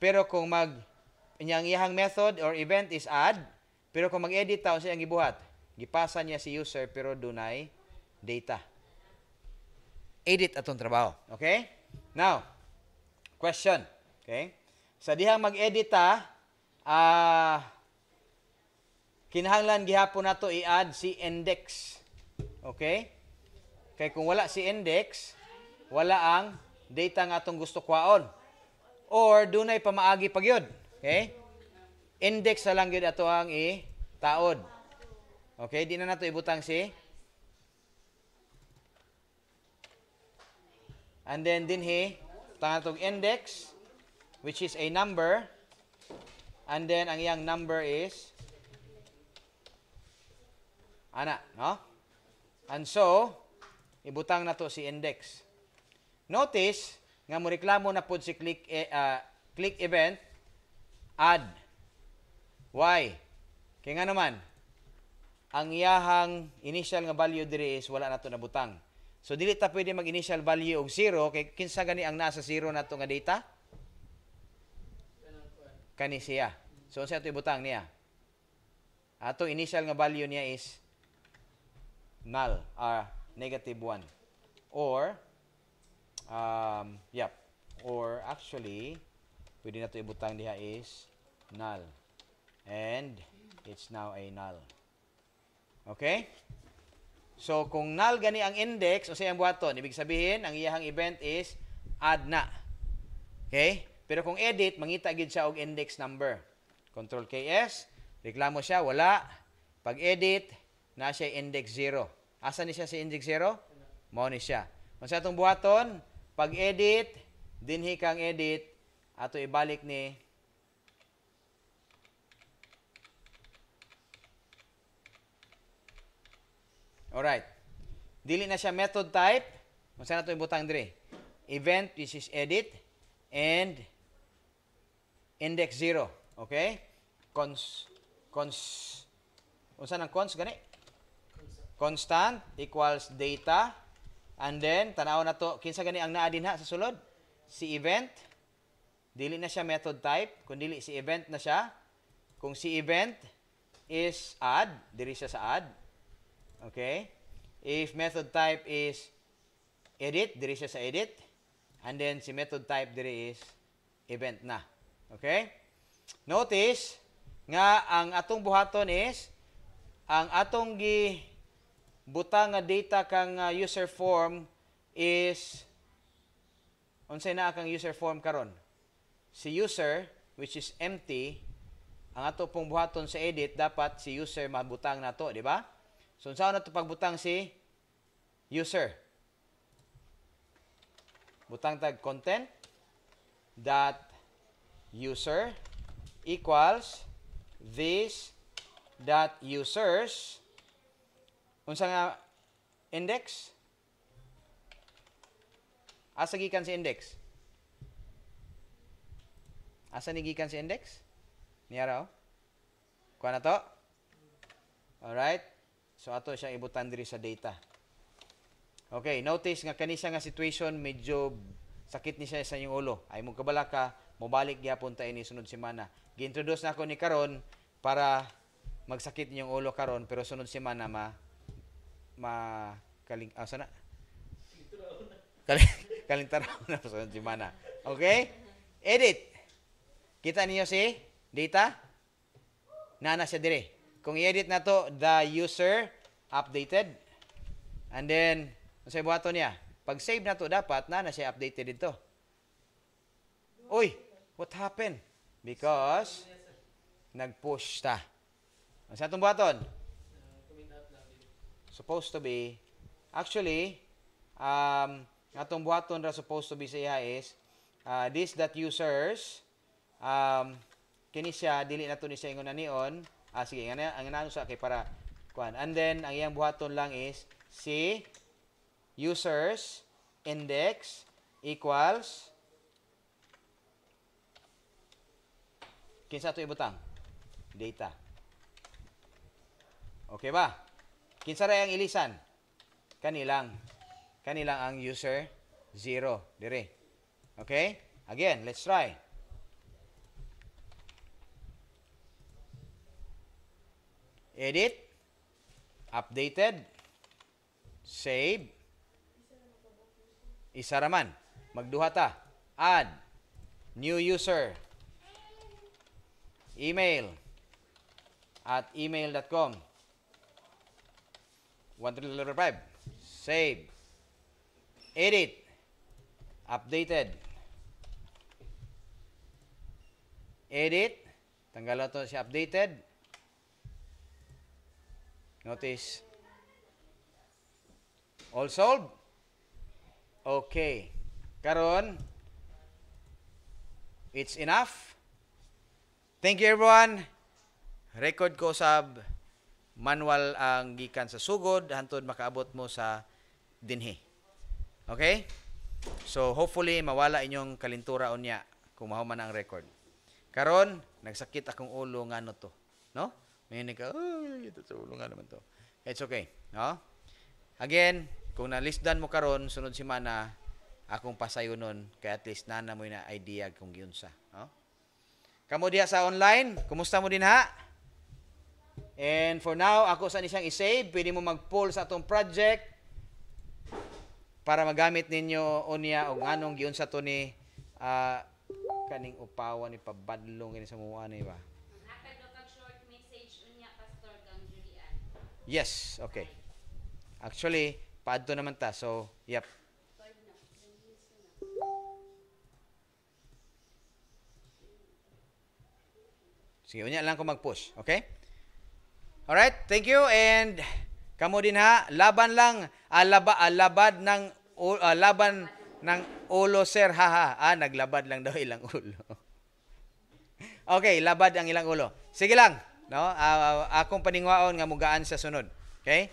Pero kung mag inyang iyang method or event is add, pero kung mag-edit ta unsa iyang gibuhat, gipasa niya si user pero dunay data. Edit atong trabaho. Okay? Now, question. Okay? Sa dihang mag-edit ah, uh, kinahanglan gihapon nato i-add si index. Okay? Kay kung wala si index, wala ang data nga atong gusto kwaon. Or dunay pamaagi pagyod. Okay? Index na lang gyud ato ang i-taod. Okay, di na nato ibutang si And then din he tanatog index which is a number and then ang iyang number is ana no and so ibutang na to si index notice nga mo reklamo na pud si click uh, click event add why kay nga naman ang iyahang initial nga value diri is wala na to nabutang So dili ta pwede mag initial value og 0 kay kinsa gani ang nasa 0 na nga data? Kani siya. So unsa ato ibutang niya? Ato initial nga value niya is null or ah, negative 1 or um yep or actually pwede nato ibutang diha is null and it's now a null okay So, kung null gani ang index, o ang buhaton, ibig sabihin, ang iyahang event is add na. Okay? Pero kung edit, mangita gid siya og index number. Control KS, reklamo siya, wala. Pag edit, na siya index 0. Asa ni siya si index 0? Mao ni siya. Kung sa atong buhaton, pag edit, dinhi kang edit, ato ibalik ni Alright. Dili na siya method type. Kung saan natin ibutang dire? Event, which is edit, and index 0. Okay? Cons, cons, kung saan ang cons? Gani? Constant equals data. And then, tanaw na to. Kinsa gani ang naa din ha sa sulod? Si event. Dili na siya method type. Kung dili, si event na siya. Kung si event is add, diri siya sa add. Okay? If method type is edit, diri siya sa edit. And then si method type diri is event na. Okay? Notice nga ang atong buhaton is ang atong gi buta nga data kang uh, user form is unsay na kang user form karon? Si user which is empty ang ato pong buhaton sa edit dapat si user mabutang nato, di ba? So, unsa na to pagbutang si user? Butang tag content dot user equals this dot users unsa nga index asa gikan si index asa ni gikan si index niya raw kuha na to all right So ato siyang ibutan diri sa data. Okay, notice nga kanisa nga situation medyo sakit ni siya sa inyong ulo. Ay mo kabala ka, mobalik gyapon ta ini sunod semana. Giintroduce na ako ni karon para magsakit ninyong ulo karon pero sunod semana ma ma kaling ah, sana kaling kalintaraw na sunod semana. Okay? Edit. Kita niyo si data? Nana siya dire. Kung i-edit na to, the user updated. And then, ano sa buhato niya, pag save na to dapat na na siya updated dito. Uy, what happened? Because nag-push ta. Ano sa itong buhaton? Supposed to be. Actually, um, atong buhaton ra supposed to be sa iya is uh, this that users um, kini siya dili na to ni sa ingon na nion Ah, sige, ang, ang inaano sa kay para kuan. And then, ang iyang buhaton lang is si users index equals kinsa to ibutang data okay ba kinsa ra ang ilisan kanilang kanilang ang user 0 dire okay again let's try edit, updated, save, isa raman, magduha ta, add, new user, email, at email.com, 1355, save, edit, updated, edit, tanggal na to si updated, Notice. All solved? Okay. Karon, it's enough. Thank you everyone. Record ko sab manual ang gikan sa sugod hantod makaabot mo sa dinhi. Okay? So hopefully mawala inyong kalintura unya kung mahuman ang record. Karon, nagsakit akong ulo ngano to, no? Nanginig ka, ay, ito sa ulo nga naman to. It's okay. No? Again, kung na-listdan mo karon sunod si Mana, akong pasayo nun, kaya at least nana mo na idea kung sa. No? Kamo diha sa online, kumusta mo din ha? And for now, ako sa isang isave, pwede mo mag-pull sa atong project para magamit ninyo unya o nganong sa to ni uh, kaning upawan ni pabadlong ini sa muan ni ba. Yes, okay. Actually, paadto naman ta. So, yep. Sige, unya lang ko mag-push. Okay? Alright, thank you. And kamo din ha, laban lang, alaba, ah, alabad ah, ng, uh, laban ng ulo, sir. Ha, ha. Ah, naglabad lang daw ilang ulo. okay, labad ang ilang ulo. Sige lang. No? Uh, akong paningwaon nga mugaan sa sunod. Okay?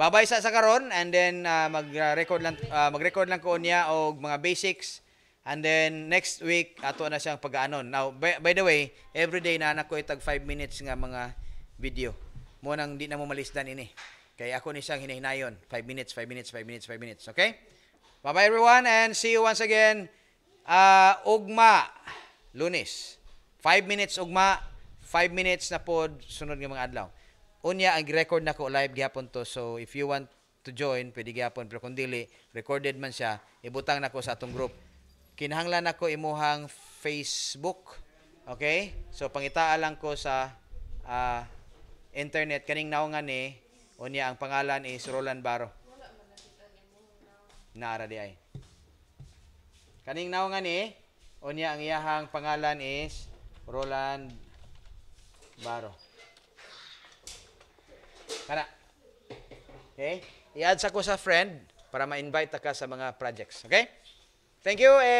Babay sa sa karon and then uh, mag-record lang uh, mag-record lang ko niya og mga basics and then next week ato na siyang pag-aanon. Now by, by the way, every day na anak ko itag 5 minutes nga mga video. Mo nang di na mo malisdan ini. kay ako ni siyang hinahinayon. 5 minutes, 5 minutes, 5 minutes, 5 minutes. Okay? Bye-bye everyone and see you once again. Uh, ugma, lunes. 5 minutes ugma, 5 minutes na po sunod nga mga adlaw. Unya ang record nako live gihapon to. So if you want to join, pwede gihapon pero kung dili recorded man siya, ibutang nako sa atong group. Kinahanglan nako imuhang Facebook. Okay? So pangitaa lang ko sa uh, internet kaning naongan ni eh, unya ang pangalan is Roland Baro. Naara di ay. Kaning naongan ni eh, unya ang iyahang pangalan is Roland baro. Kana. Okay? I-add sa ko sa friend para ma-invite ka sa mga projects. Okay? Thank you and